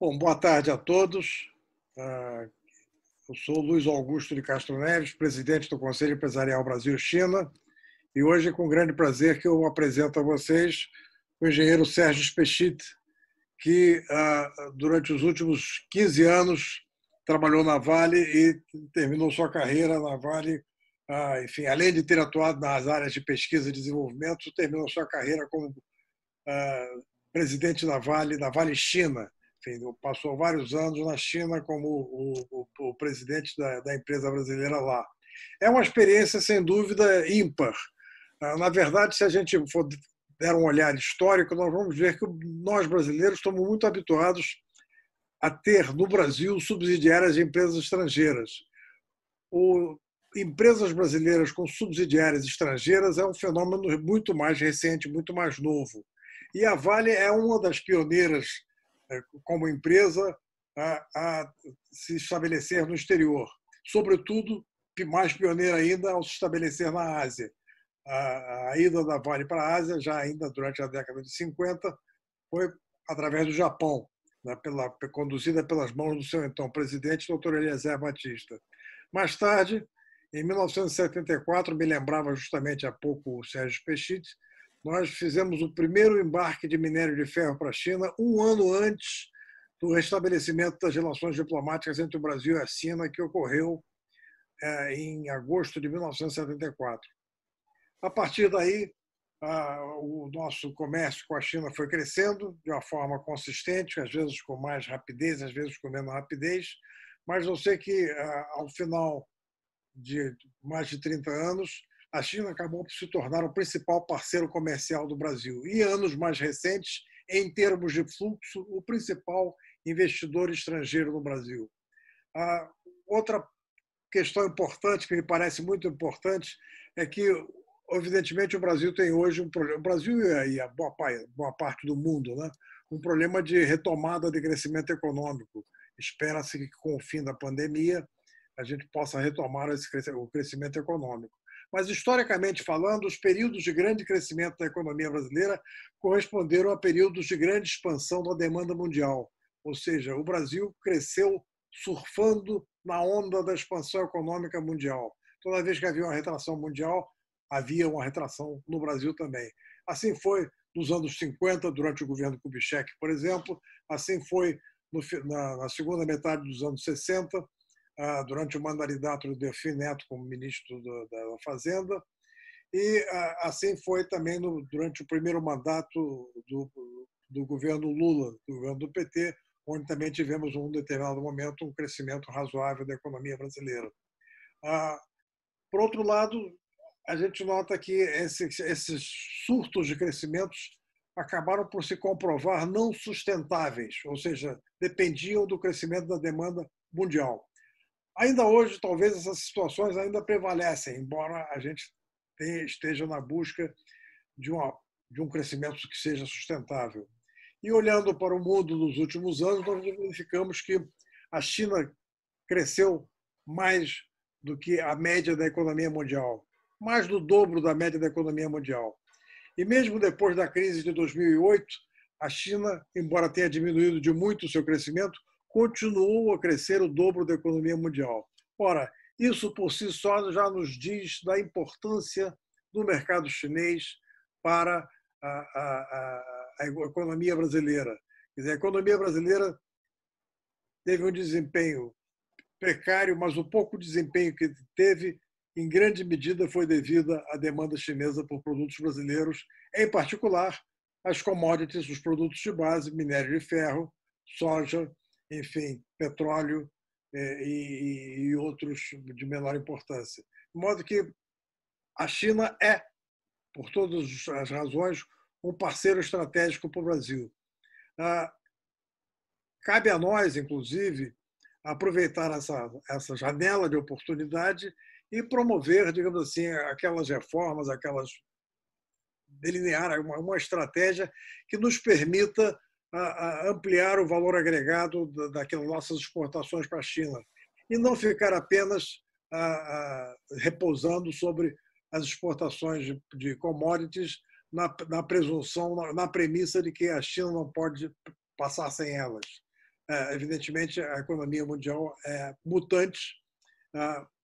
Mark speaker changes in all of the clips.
Speaker 1: Bom, boa tarde a todos. Ah, eu sou Luiz Augusto de Castro Neves, presidente do Conselho Empresarial Brasil-China, e hoje é com grande prazer que eu apresento a vocês o engenheiro Sérgio Spechit, que ah, durante os últimos 15 anos trabalhou na Vale e terminou sua carreira na Vale, ah, enfim, além de ter atuado nas áreas de pesquisa e desenvolvimento, terminou sua carreira como presidente da Vale, da Vale China enfim, passou vários anos na China como o, o, o presidente da, da empresa brasileira lá. É uma experiência, sem dúvida, ímpar. Ah, na verdade, se a gente for der um olhar histórico, nós vamos ver que nós brasileiros estamos muito habituados a ter no Brasil subsidiárias de empresas estrangeiras. O, empresas brasileiras com subsidiárias estrangeiras é um fenômeno muito mais recente, muito mais novo. E a Vale é uma das pioneiras é, como empresa a, a se estabelecer no exterior, sobretudo mais pioneira ainda ao se estabelecer na Ásia. A, a ida da Vale para a Ásia, já ainda durante a década de 50, foi através do Japão, né, pela, conduzida pelas mãos do seu então presidente, Dr. Eliezer Batista. Mais tarde, em 1974, me lembrava justamente há pouco o Sérgio Pechit, nós fizemos o primeiro embarque de minério de ferro para a China um ano antes do restabelecimento das relações diplomáticas entre o Brasil e a China, que ocorreu é, em agosto de 1974. A partir daí, o nosso comércio com a China foi crescendo de uma forma consistente, às vezes com mais rapidez, às vezes com menos rapidez, mas eu sei que, ao final de mais de 30 anos, a China acabou por se tornar o principal parceiro comercial do Brasil e, anos mais recentes, em termos de fluxo, o principal investidor estrangeiro no Brasil. outra questão importante, que me parece muito importante, é que, evidentemente, o Brasil tem hoje um problema, o Brasil e a boa, parte do mundo, né? um problema de retomada de crescimento econômico. Espera-se que, com o fim da pandemia, a gente possa retomar esse, o crescimento econômico mas historicamente falando, os períodos de grande crescimento da economia brasileira corresponderam a períodos de grande expansão da demanda mundial. Ou seja, o Brasil cresceu surfando na onda da expansão econômica mundial. Toda vez que havia uma retração mundial, havia uma retração no Brasil também. Assim foi nos anos 50, durante o governo Kubitschek, por exemplo, assim foi no, na, na segunda metade dos anos 60, ah, durante o mandato do Delfim Neto como ministro da Fazenda, e ah, assim foi também no, durante o primeiro mandato do, do governo Lula, do governo do PT, onde também tivemos, um determinado momento, um crescimento razoável da economia brasileira. Ah, por outro lado, a gente nota que esses, esses surtos de crescimentos acabaram por se comprovar não sustentáveis, ou seja, dependiam do crescimento da demanda mundial. Ainda hoje, talvez essas situações ainda prevalecem, embora a gente esteja na busca de, uma, de um crescimento que seja sustentável. E olhando para o mundo nos últimos anos, nós verificamos que a China cresceu mais do que a média da economia mundial, mais do dobro da média da economia mundial. E mesmo depois da crise de 2008, a China, embora tenha diminuído de muito o seu crescimento, continuou a crescer o dobro da economia mundial. Ora, isso por si só já nos diz da importância do mercado chinês para a, a, a, economia brasileira. Quer dizer, a economia brasileira teve um desempenho precário, mas o pouco desempenho que teve, em grande medida, foi devido à demanda chinesa por produtos brasileiros, em particular as commodities, os produtos de base, minério de ferro, soja, enfim, petróleo é, e, e, outros de menor importância. De modo que a China é, por todas as razões, um parceiro estratégico para o Brasil. Ah, cabe a nós, inclusive, aproveitar essa, essa janela de oportunidade e promover, digamos assim, aquelas reformas, aquelas delinear uma, uma estratégia que nos permita a, ampliar o valor agregado daquelas nossas exportações para a China e não ficar apenas repousando sobre as exportações de, commodities na, na presunção, na, premissa de que a China não pode passar sem elas. É, evidentemente, a economia mundial é mutante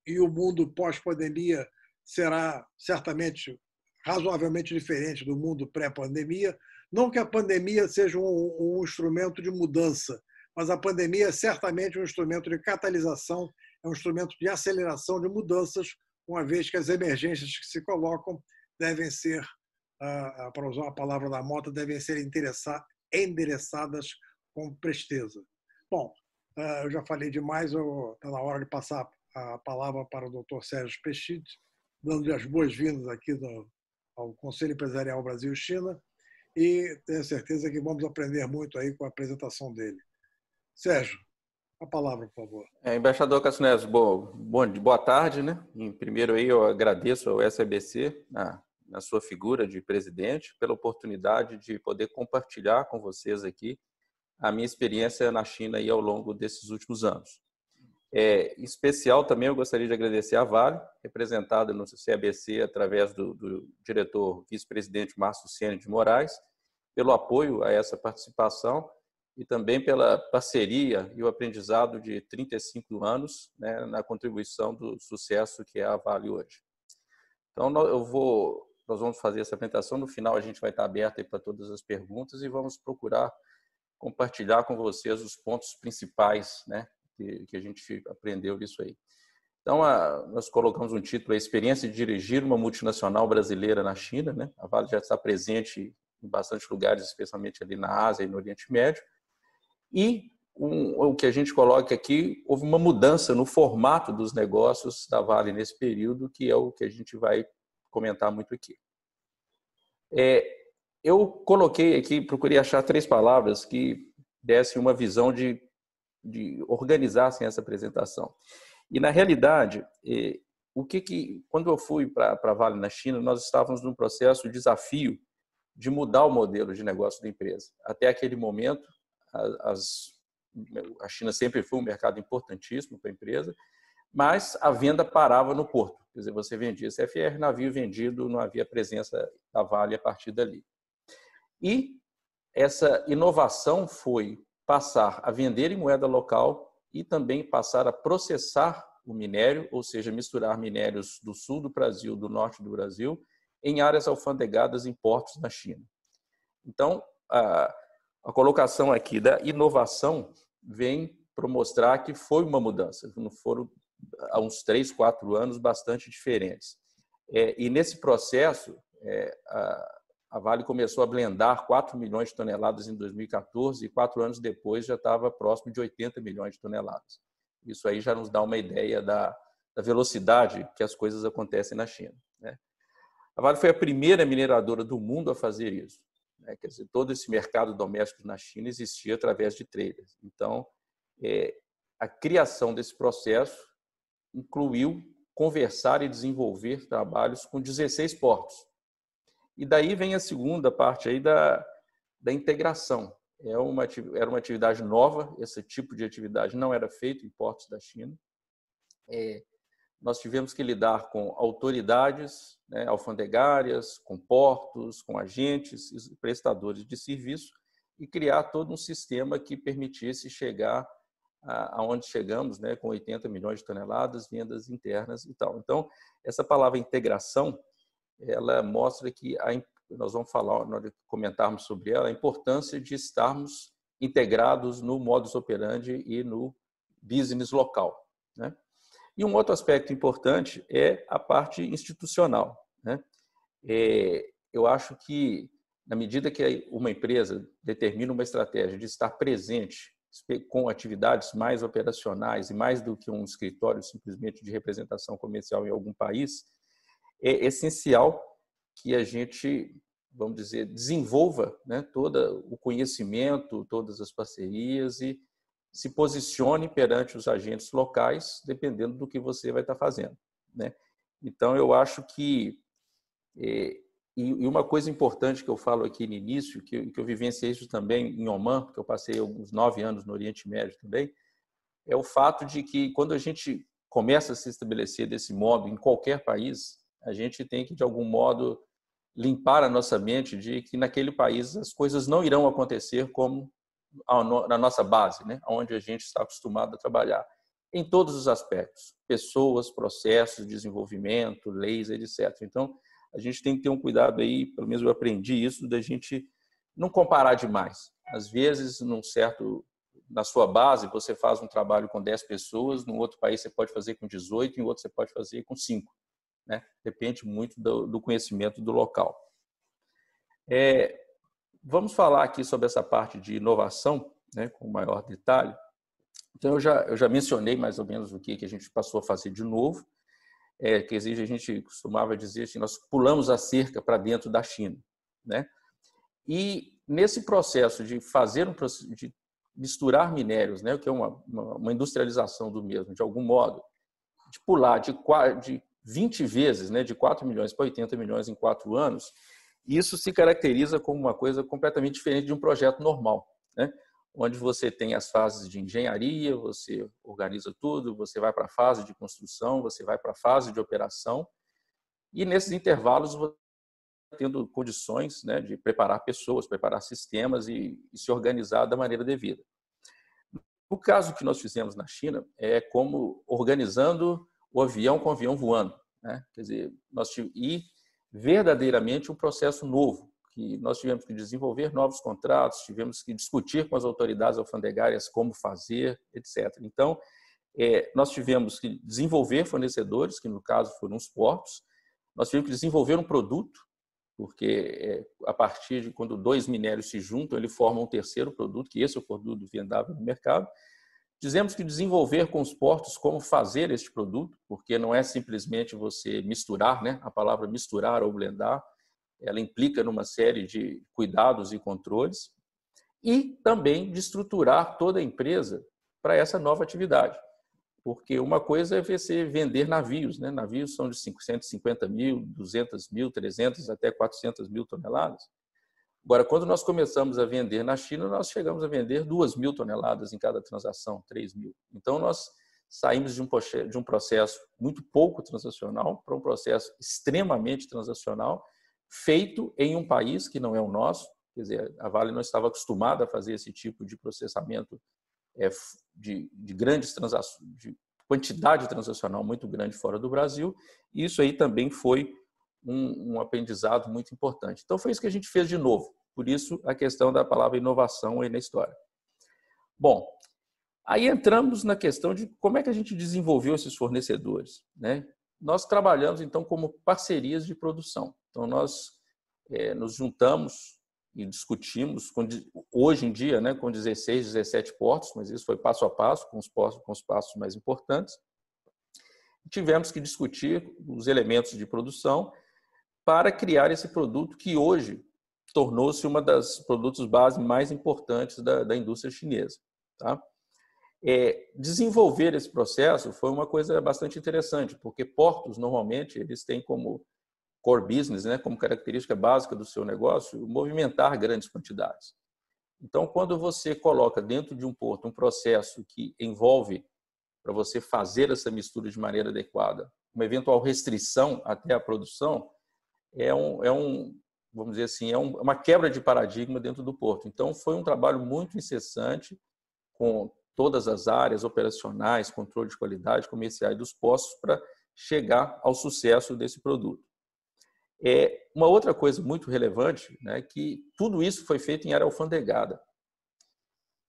Speaker 1: e o mundo pós-pandemia será certamente razoavelmente diferente do mundo pré-pandemia, não que a pandemia seja um, um instrumento de mudança, mas a pandemia é certamente um instrumento de catalisação, é um instrumento de aceleração de mudanças, uma vez que as emergências que se colocam devem ser, para usar a palavra da moto, devem ser endereçadas com presteza. Bom, ah, eu já falei demais, está na hora de passar a palavra para o doutor Sérgio Pechit, dando as boas-vindas aqui do, ao Conselho Empresarial Brasil-China e tenho certeza que vamos aprender muito aí com a apresentação dele. Sérgio, a palavra, por favor.
Speaker 2: É, embaixador Cassinés, boa, boa tarde. Né? Em primeiro, aí, eu agradeço ao SBC, na, na sua figura de presidente, pela oportunidade de poder compartilhar com vocês aqui a minha experiência na China e ao longo desses últimos anos. É, em especial também eu gostaria de agradecer a Vale, representada no CBC através do, do diretor vice-presidente Márcio Ceni de Moraes, pelo apoio a essa participação e também pela parceria e o aprendizado de 35 anos né, na contribuição do sucesso que é a Vale hoje. Então, eu vou, nós vamos fazer essa apresentação. No final, a gente vai estar aberto para todas as perguntas e vamos procurar compartilhar com vocês os pontos principais né, que, a gente aprendeu disso aí. Então, a, nós colocamos um título, a experiência de dirigir uma multinacional brasileira na China. Né? A Vale já está presente em bastantes lugares, especialmente ali na Ásia e no Oriente Médio. E um, o que a gente coloca aqui, houve uma mudança no formato dos negócios da Vale nesse período, que é o que a gente vai comentar muito aqui. É, eu coloquei aqui, procurei achar três palavras que dessem uma visão de de organizassem essa apresentação. E na realidade, é, o que que quando eu fui para a Vale na China, nós estávamos num processo de desafio de mudar o modelo de negócio da empresa. Até aquele momento, as, a China sempre foi um mercado importantíssimo para a empresa, mas a venda parava no porto. Quer dizer, você vendia CFR, navio vendido, não havia presença da Vale a partir dali. E essa inovação foi passar a vender em moeda local e também passar a processar o minério, ou seja, misturar minérios do sul do Brasil, do norte do Brasil, em áreas alfandegadas em portos na China. Então, a, a colocação aqui da inovação vem para mostrar que foi uma mudança, não foram há uns três, quatro anos bastante diferentes. É, e nesse processo, é, a, a Vale começou a blendar 4 milhões de toneladas em 2014 e quatro anos depois já estava próximo de 80 milhões de toneladas. Isso aí já nos dá uma ideia da, da velocidade que as coisas acontecem na China. Né? A Vale foi a primeira mineradora do mundo a fazer isso. Né? Quer dizer, todo esse mercado doméstico na China existia através de trailers. Então, é, a criação desse processo incluiu conversar e desenvolver trabalhos com 16 portos. E daí vem a segunda parte aí da, da integração. É uma, era uma atividade nova, esse tipo de atividade não era feito em portos da China. É, nós tivemos que lidar com autoridades né, alfandegárias, com portos, com agentes e prestadores de serviço e criar todo um sistema que permitisse chegar aonde chegamos, né, com 80 milhões de toneladas, vendas internas e tal. Então, essa palavra integração, ela mostra que a, nós vamos falar, de comentarmos sobre ela, a importância de estarmos integrados no modus operandi e no business local. Né? E um outro aspecto importante é a parte institucional. Né? É, eu acho que, na medida que uma empresa determina uma estratégia de estar presente com atividades mais operacionais e mais do que um escritório simplesmente de representação comercial em algum país, é essencial que a gente, vamos dizer, desenvolva né, todo o conhecimento, todas as parcerias e se posicione perante os agentes locais, dependendo do que você vai estar fazendo. Né? Então, eu acho que. É, e uma coisa importante que eu falo aqui no início, que eu, que eu vivenciei isso também em Oman, porque eu passei uns nove anos no Oriente Médio também, é o fato de que quando a gente começa a se estabelecer desse modo em qualquer país, a gente tem que, de algum modo, limpar a nossa mente de que naquele país as coisas não irão acontecer como na nossa base, né? onde a gente está acostumado a trabalhar, em todos os aspectos, pessoas, processos, desenvolvimento, leis, etc. Então, a gente tem que ter um cuidado aí, pelo menos eu aprendi isso, da gente não comparar demais. Às vezes, num certo na sua base, você faz um trabalho com 10 pessoas, no outro país você pode fazer com 18, em outro você pode fazer com 5. Né? Depende muito do, do conhecimento do local. É, vamos falar aqui sobre essa parte de inovação né, com maior detalhe. Então, eu já, eu já mencionei mais ou menos o que, que a gente passou a fazer de novo. É, que exige, a gente costumava dizer assim, nós pulamos a cerca para dentro da China. Né? E nesse processo de fazer um de misturar minérios, né, que é uma, uma, uma industrialização do mesmo, de algum modo, de pular de, de 20 vezes, né, de 4 milhões para 80 milhões em 4 anos, isso se caracteriza como uma coisa completamente diferente de um projeto normal, né? onde você tem as fases de engenharia, você organiza tudo, você vai para a fase de construção, você vai para a fase de operação, e nesses intervalos você tendo condições né, de preparar pessoas, preparar sistemas e, e se organizar da maneira devida. O caso que nós fizemos na China é como organizando o avião com o avião voando. Né? Quer dizer, nós tivemos, e verdadeiramente um processo novo, que nós tivemos que desenvolver novos contratos, tivemos que discutir com as autoridades alfandegárias como fazer, etc. Então, é, nós tivemos que desenvolver fornecedores, que no caso foram os portos, nós tivemos que desenvolver um produto, porque é, a partir de quando dois minérios se juntam, ele forma um terceiro produto, que esse é o produto vendável no mercado, Dizemos que desenvolver com os portos como fazer este produto, porque não é simplesmente você misturar, né? a palavra misturar ou blendar, ela implica numa série de cuidados e controles, e também de estruturar toda a empresa para essa nova atividade. Porque uma coisa é você vender navios, né? navios são de 550 mil, 200 mil, 300 até 400 mil toneladas, Agora, quando nós começamos a vender na China, nós chegamos a vender 2 mil toneladas em cada transação, 3 mil. Então, nós saímos de um, de um processo muito pouco transacional para um processo extremamente transacional, feito em um país que não é o nosso. Quer dizer, a Vale não estava acostumada a fazer esse tipo de processamento é, de, de, grandes transações, de quantidade transacional muito grande fora do Brasil. Isso aí também foi um, um aprendizado muito importante. Então, foi isso que a gente fez de novo. Por isso, a questão da palavra inovação aí na história. Bom, aí entramos na questão de como é que a gente desenvolveu esses fornecedores. Né? Nós trabalhamos, então, como parcerias de produção. Então, nós é, nos juntamos e discutimos, com, hoje em dia, né, com 16, 17 portos, mas isso foi passo a passo, com os, com os passos mais importantes. Tivemos que discutir os elementos de produção para criar esse produto que hoje tornou-se uma das produtos base mais importantes da, da indústria chinesa. Tá? É, desenvolver esse processo foi uma coisa bastante interessante, porque portos normalmente eles têm como core business, né, como característica básica do seu negócio, movimentar grandes quantidades. Então, quando você coloca dentro de um porto um processo que envolve para você fazer essa mistura de maneira adequada, uma eventual restrição até a produção, é um, é um vamos dizer assim, é um, é uma quebra de paradigma dentro do porto. Então, foi um trabalho muito incessante com todas as áreas operacionais, controle de qualidade, comerciais dos postos para chegar ao sucesso desse produto. É uma outra coisa muito relevante, né, que tudo isso foi feito em área alfandegada.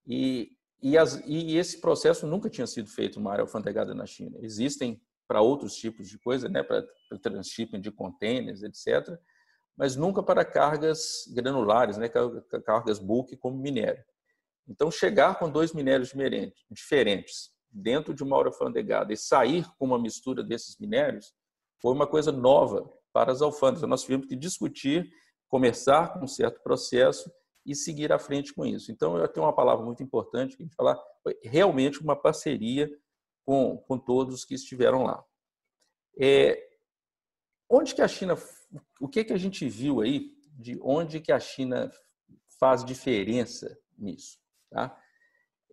Speaker 2: E e, as, e, esse processo nunca tinha sido feito uma área alfandegada na China. Existem para outros tipos de coisa, né, para transshipping de containers, etc., mas nunca para cargas granulares, né, cargas bulk como minério. Então, chegar com dois minérios diferentes dentro de uma alfandegada e sair com uma mistura desses minérios foi uma coisa nova para as alfândegas. Nós tivemos que discutir, começar com um certo processo e seguir à frente com isso. Então, eu tenho uma palavra muito importante que falar, foi realmente uma parceria com, com todos que estiveram lá. É, onde que a China, o que que a gente viu aí de onde que a China faz diferença nisso? Tá?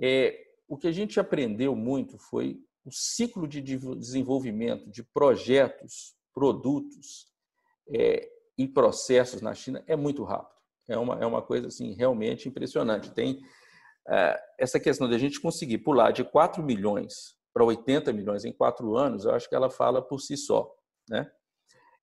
Speaker 2: É, o que a gente aprendeu muito foi o ciclo de desenvolvimento de projetos, produtos é, e processos na China é muito rápido. É uma, é uma coisa assim, realmente impressionante. Tem é, essa questão de a gente conseguir pular de 4 milhões para 80 milhões em quatro anos, eu acho que ela fala por si só. Né?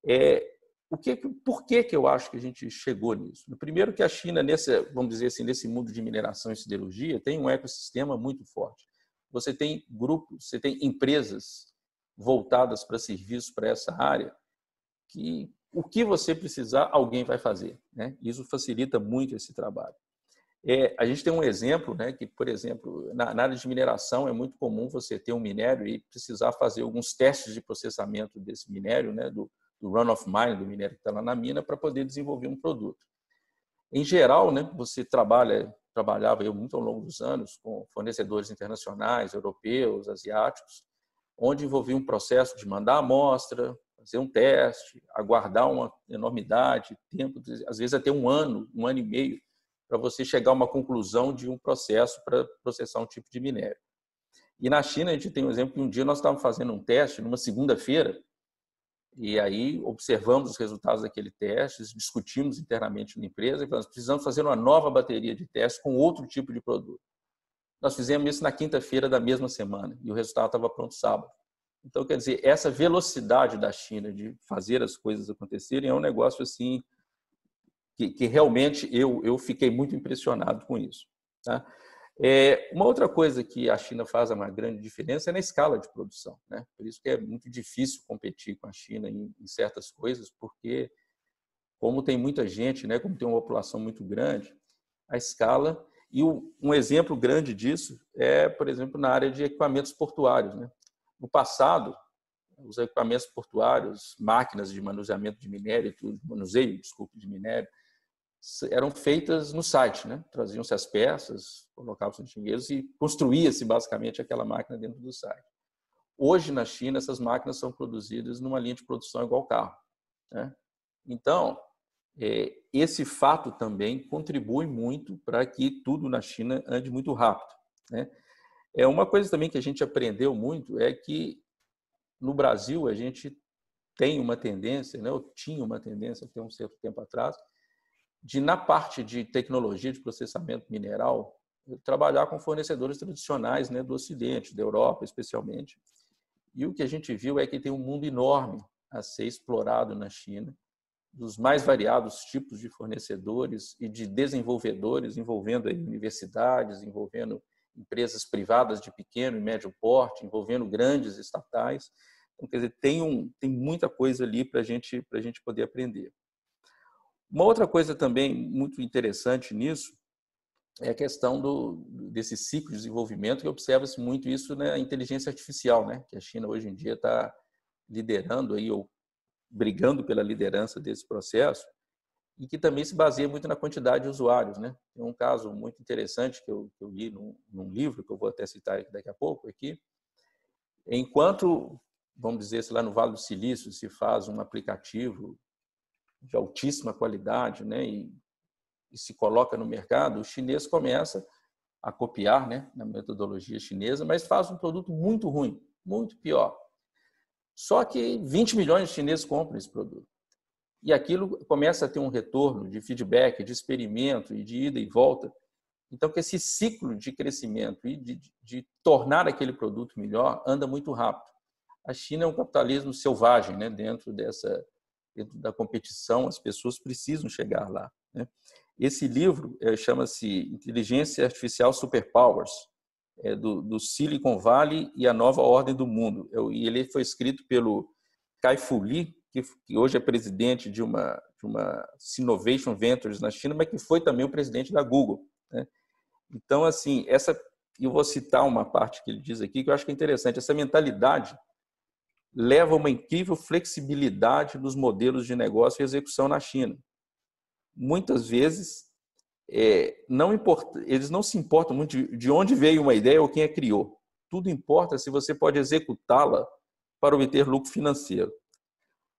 Speaker 2: É, o que, por que, que eu acho que a gente chegou nisso? Primeiro que a China, nesse, vamos dizer assim, nesse mundo de mineração e siderurgia, tem um ecossistema muito forte. Você tem grupos, você tem empresas voltadas para serviços para essa área que o que você precisar, alguém vai fazer. Né? Isso facilita muito esse trabalho. É, a gente tem um exemplo, né, que, por exemplo, na, na, área de mineração é muito comum você ter um minério e precisar fazer alguns testes de processamento desse minério, né, do, do run-of-mine, do minério que está lá na mina, para poder desenvolver um produto. Em geral, né, você trabalha, trabalhava eu muito ao longo dos anos com fornecedores internacionais, europeus, asiáticos, onde envolvia um processo de mandar amostra, fazer um teste, aguardar uma enormidade, tempo, às vezes até um ano, um ano e meio, para você chegar a uma conclusão de um processo para processar um tipo de minério. E na China, a gente tem um exemplo que um dia nós estávamos fazendo um teste, numa segunda-feira, e aí observamos os resultados daquele teste, discutimos internamente na empresa e falamos, precisamos fazer uma nova bateria de teste com outro tipo de produto. Nós fizemos isso na quinta-feira da mesma semana e o resultado estava pronto sábado. Então, quer dizer, essa velocidade da China de fazer as coisas acontecerem é um negócio assim que, que realmente eu, eu fiquei muito impressionado com isso. Tá? É, uma outra coisa que a China faz uma grande diferença é na escala de produção. Né? Por isso que é muito difícil competir com a China em, em certas coisas, porque como tem muita gente, né, como tem uma população muito grande, a escala e um exemplo grande disso é, por exemplo, na área de equipamentos portuários. Né? No passado, os equipamentos portuários, máquinas de manuseamento de minério, tudo, manuseio, desculpe, de minério, eram feitas no site, né? Traziam-se as peças, colocavam-se os chineses e construía-se basicamente aquela máquina dentro do site. Hoje na China essas máquinas são produzidas numa linha de produção igual ao carro, né? Então é, esse fato também contribui muito para que tudo na China ande muito rápido, né? É uma coisa também que a gente aprendeu muito é que no Brasil a gente tem uma tendência, né? Eu tinha uma tendência até um certo tempo atrás de, na parte de tecnologia de processamento mineral, trabalhar com fornecedores tradicionais né, do Ocidente, da Europa especialmente. E o que a gente viu é que tem um mundo enorme a ser explorado na China, dos mais variados tipos de fornecedores e de desenvolvedores, envolvendo universidades, envolvendo empresas privadas de pequeno e médio porte, envolvendo grandes estatais. Então, quer dizer, tem, um, tem muita coisa ali para gente, a gente poder aprender. Uma outra coisa também muito interessante nisso é a questão do, desse ciclo de desenvolvimento, que observa-se muito isso na inteligência artificial, né? que a China hoje em dia está liderando aí, ou brigando pela liderança desse processo, e que também se baseia muito na quantidade de usuários. Né? Tem um caso muito interessante que eu, que eu li num, num, livro, que eu vou até citar daqui a pouco aqui. É enquanto, vamos dizer, se lá no Vale do Silício se faz um aplicativo de altíssima qualidade né, e, e se coloca no mercado, o chinês começa a copiar né, na metodologia chinesa, mas faz um produto muito ruim, muito pior. Só que 20 milhões de chineses compram esse produto. E aquilo começa a ter um retorno de feedback, de experimento e de ida e volta. Então, que esse ciclo de crescimento e de, de, de tornar aquele produto melhor anda muito rápido. A China é um capitalismo selvagem né, dentro dessa, dentro da competição, as pessoas precisam chegar lá. Né? Esse livro é, chama-se Inteligência Artificial Superpowers, é, do, do, Silicon Valley e a Nova Ordem do Mundo. Eu, e ele foi escrito pelo Kai Fu Lee, que, que, hoje é presidente de uma, de uma Sinovation Ventures na China, mas que foi também o presidente da Google. Né? Então, assim, essa, eu vou citar uma parte que ele diz aqui que eu acho que é interessante. Essa mentalidade leva uma incrível flexibilidade nos modelos de negócio e execução na China. Muitas vezes, é, não importa, eles não se importam muito de, de onde veio uma ideia ou quem a criou. Tudo importa se você pode executá-la para obter lucro financeiro.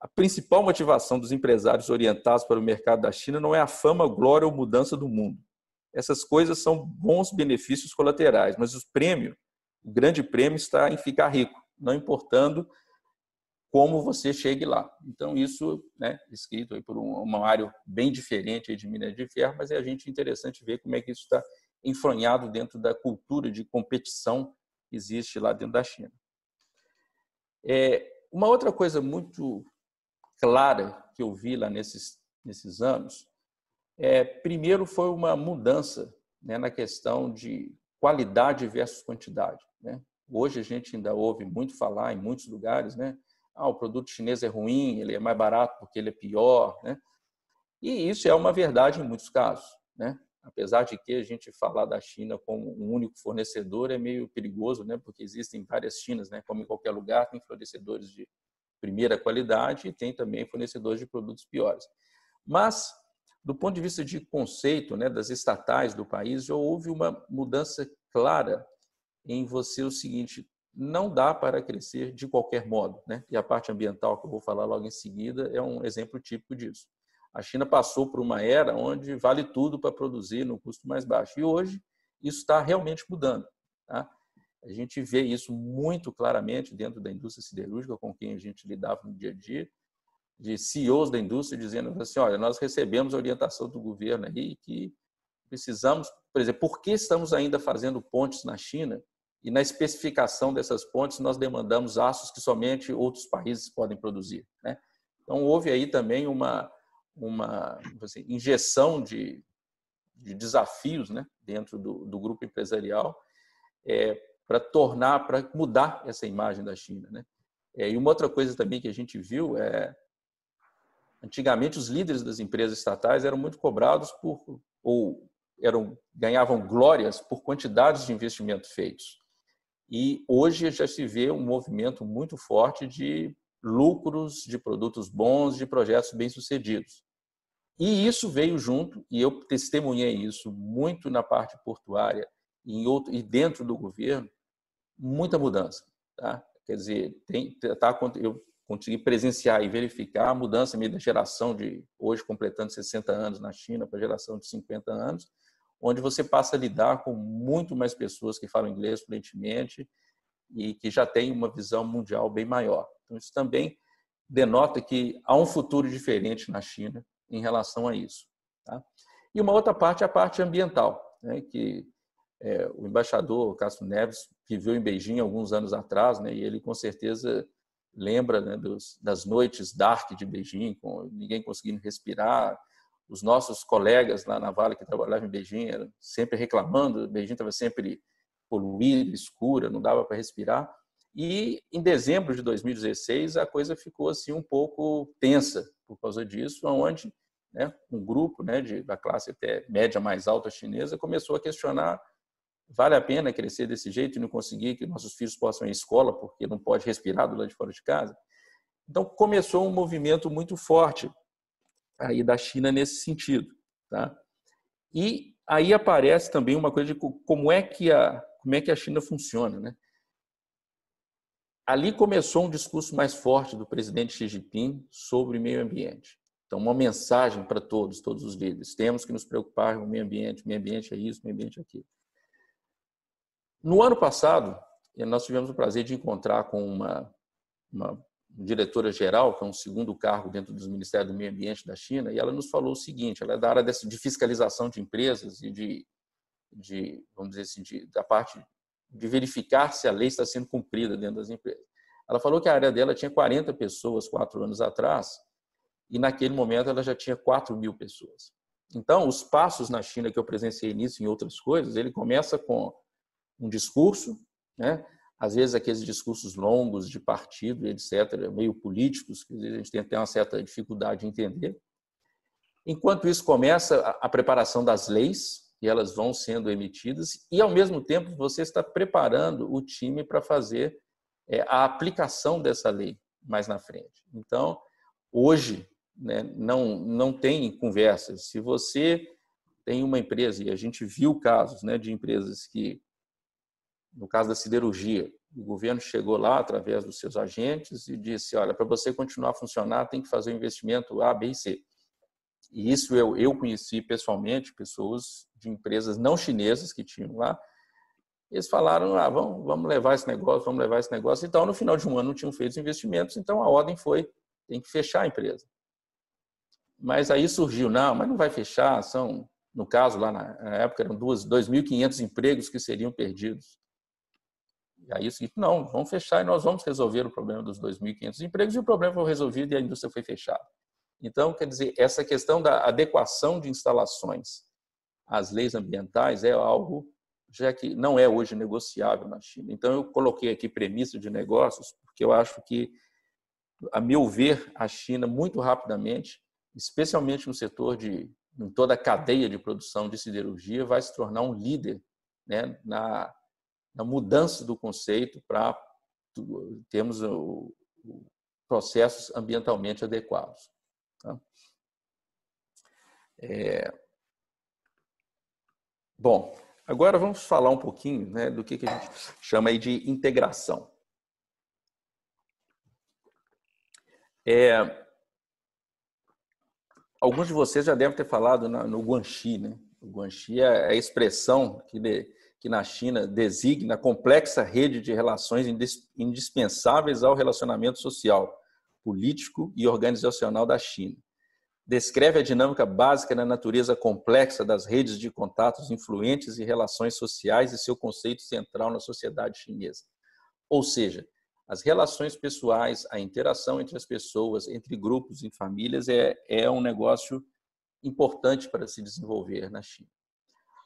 Speaker 2: A principal motivação dos empresários orientados para o mercado da China não é a fama, glória ou mudança do mundo. Essas coisas são bons benefícios colaterais, mas o prêmio, o grande prêmio está em ficar rico, não importando como você chegue lá. Então, isso né, escrito aí por um, área bem diferente de Minas de Ferro, mas é a gente interessante ver como é que isso está enfronhado dentro da cultura de competição que existe lá dentro da China. É, uma outra coisa muito clara que eu vi lá nesses, nesses anos, é, primeiro foi uma mudança né, na questão de qualidade versus quantidade. Né? Hoje a gente ainda ouve muito falar em muitos lugares, né? ah, o produto chinês é ruim, ele é mais barato porque ele é pior, né? E isso é uma verdade em muitos casos, né? Apesar de que a gente falar da China como um único fornecedor é meio perigoso, né? Porque existem várias Chinas, né? Como em qualquer lugar, tem fornecedores de primeira qualidade e tem também fornecedores de produtos piores. Mas do ponto de vista de conceito, né, das estatais do país, já houve uma mudança clara em você o seguinte: não dá para crescer de qualquer modo. Né? E a parte ambiental, que eu vou falar logo em seguida, é um exemplo típico disso. A China passou por uma era onde vale tudo para produzir no custo mais baixo. E hoje isso está realmente mudando. Tá? A gente vê isso muito claramente dentro da indústria siderúrgica, com quem a gente lidava no dia a dia, de CEOs da indústria dizendo assim: olha, nós recebemos a orientação do governo aí que precisamos, por exemplo, por que estamos ainda fazendo pontes na China e na especificação dessas pontes, nós demandamos aços que somente outros países podem produzir. Né? Então, houve aí também uma, uma assim, injeção de, de desafios né, dentro do, do, grupo empresarial é, para tornar, para mudar essa imagem da China. Né? É, e uma outra coisa também que a gente viu é antigamente os líderes das empresas estatais eram muito cobrados por ou eram ganhavam glórias por quantidades de investimento feitos. E hoje já se vê um movimento muito forte de lucros, de produtos bons, de projetos bem-sucedidos. E isso veio junto, e eu testemunhei isso muito na parte portuária e, outro, e dentro do governo, muita mudança. Tá? Quer dizer, tem, tá, eu consegui presenciar e verificar a mudança da geração de hoje completando 60 anos na China para a geração de 50 anos onde você passa a lidar com muito mais pessoas que falam inglês fluentemente e que já têm uma visão mundial bem maior. Então, isso também denota que há um futuro diferente na China em relação a isso. Tá? E uma outra parte é a parte ambiental, né, que é, o embaixador Castro Neves viveu em Beijing alguns anos atrás, né, e ele com certeza lembra né, dos, das noites dark de Beijing, com ninguém conseguindo respirar, os nossos colegas lá na Vale que trabalhavam em Beijing eram sempre reclamando, Beijing estava sempre poluído, escura, não dava para respirar. E em dezembro de 2016 a coisa ficou assim um pouco tensa por causa disso, onde né, um grupo né, de, da classe até média mais alta chinesa começou a questionar vale a pena crescer desse jeito e não conseguir que nossos filhos possam ir à escola porque não pode respirar do lado de fora de casa. Então começou um movimento muito forte aí da China nesse sentido. Tá? E aí aparece também uma coisa de como é que a, como é que a China funciona. Né? Ali começou um discurso mais forte do presidente Xi Jinping sobre meio ambiente. Então, uma mensagem para todos, todos os líderes. Temos que nos preocupar com o meio ambiente, o meio ambiente é isso, o meio ambiente é aquilo. No ano passado, nós tivemos o prazer de encontrar com uma, uma diretora-geral, que é um segundo cargo dentro do Ministério do Meio Ambiente da China, e ela nos falou o seguinte: ela é da área de fiscalização de empresas e de, de vamos dizer assim, de, da parte de verificar se a lei está sendo cumprida dentro das empresas. Ela falou que a área dela tinha 40 pessoas quatro anos atrás e naquele momento ela já tinha 4 mil pessoas. Então, os passos na China que eu presenciei nisso e em outras coisas, ele começa com um discurso, né? às vezes aqueles discursos longos de partido, etc., meio políticos, que a gente tem até uma certa dificuldade de entender. Enquanto isso começa a preparação das leis, e elas vão sendo emitidas, e ao mesmo tempo você está preparando o time para fazer é, a aplicação dessa lei mais na frente. Então, hoje, né, não, não tem conversas. Se você tem uma empresa, e a gente viu casos né, de empresas que no caso da siderurgia, o governo chegou lá através dos seus agentes e disse: olha, para você continuar a funcionar, tem que fazer um investimento A, B e C. E isso eu, eu conheci pessoalmente, pessoas de empresas não chinesas que tinham lá. Eles falaram: ah, vamos, vamos levar esse negócio, vamos levar esse negócio. Então, no final de um ano, não tinham feito os investimentos, então a ordem foi: tem que fechar a empresa. Mas aí surgiu: não, mas não vai fechar, são. No caso, lá na época, eram 2.500 empregos que seriam perdidos e aí o seguinte, não, vamos fechar e nós vamos resolver o problema dos 2.500 empregos e o problema foi resolvido e a indústria foi fechada. Então, quer dizer, essa questão da adequação de instalações às leis ambientais é algo já que não é hoje negociável na China. Então, eu coloquei aqui premissa de negócios, porque eu acho que, a meu ver, a China, muito rapidamente, especialmente no setor de, em toda a cadeia de produção de siderurgia, vai se tornar um líder né, na na mudança do conceito para termos processos ambientalmente adequados. Tá? É... Bom, agora vamos falar um pouquinho né, do que, que a gente chama de integração. É... Alguns de vocês já devem ter falado no Guanxi, né? O Guanxi é, é a expressão que, de, que na China designa a complexa rede de relações indispensáveis ao relacionamento social, político e organizacional da China. Descreve a dinâmica básica na natureza complexa das redes de contatos influentes e relações sociais e seu conceito central na sociedade chinesa. Ou seja, as relações pessoais, a interação entre as pessoas, entre grupos e famílias é, é um negócio importante para se desenvolver na China.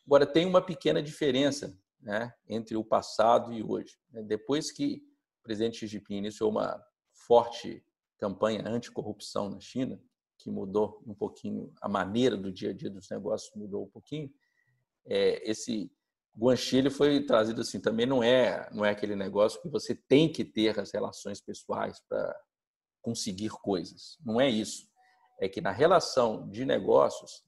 Speaker 2: Agora, tem uma pequena diferença né, entre o passado e hoje. Né. Depois que o presidente Xi Jinping iniciou uma forte campanha anticorrupção na China, que mudou um pouquinho a maneira do dia a dia dos negócios, mudou um pouquinho, é, esse Guanxi ele foi trazido assim, também não é, não é aquele negócio que você tem que ter as relações pessoais para conseguir coisas. Não é isso. É que na relação de negócios,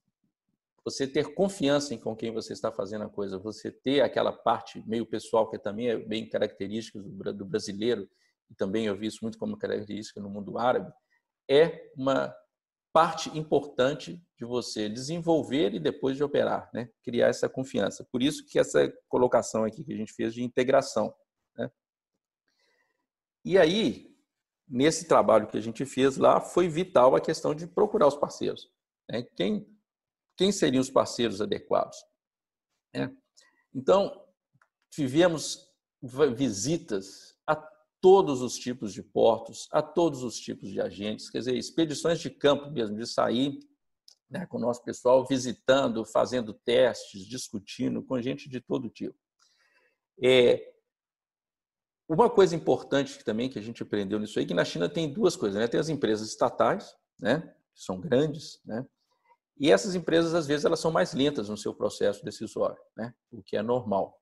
Speaker 2: você ter confiança em com quem você está fazendo a coisa, você ter aquela parte meio pessoal que também é bem característica do brasileiro e também eu vi isso muito como característica no mundo árabe, é uma parte importante de você desenvolver e depois de operar, né? criar essa confiança. Por isso que essa colocação aqui que a gente fez de integração. Né? E aí, nesse trabalho que a gente fez lá, foi vital a questão de procurar os parceiros. Né? Quem quem seriam os parceiros adequados. É. Então, tivemos visitas a todos os tipos de portos, a todos os tipos de agentes, quer dizer, expedições de campo mesmo, de sair né, com o nosso pessoal visitando, fazendo testes, discutindo com gente de todo tipo. É, uma coisa importante também que a gente aprendeu nisso aí, que na China tem duas coisas, né? Tem as empresas estatais, né? Que são grandes, né? E essas empresas, às vezes, elas são mais lentas no seu processo decisório, né? o que é normal.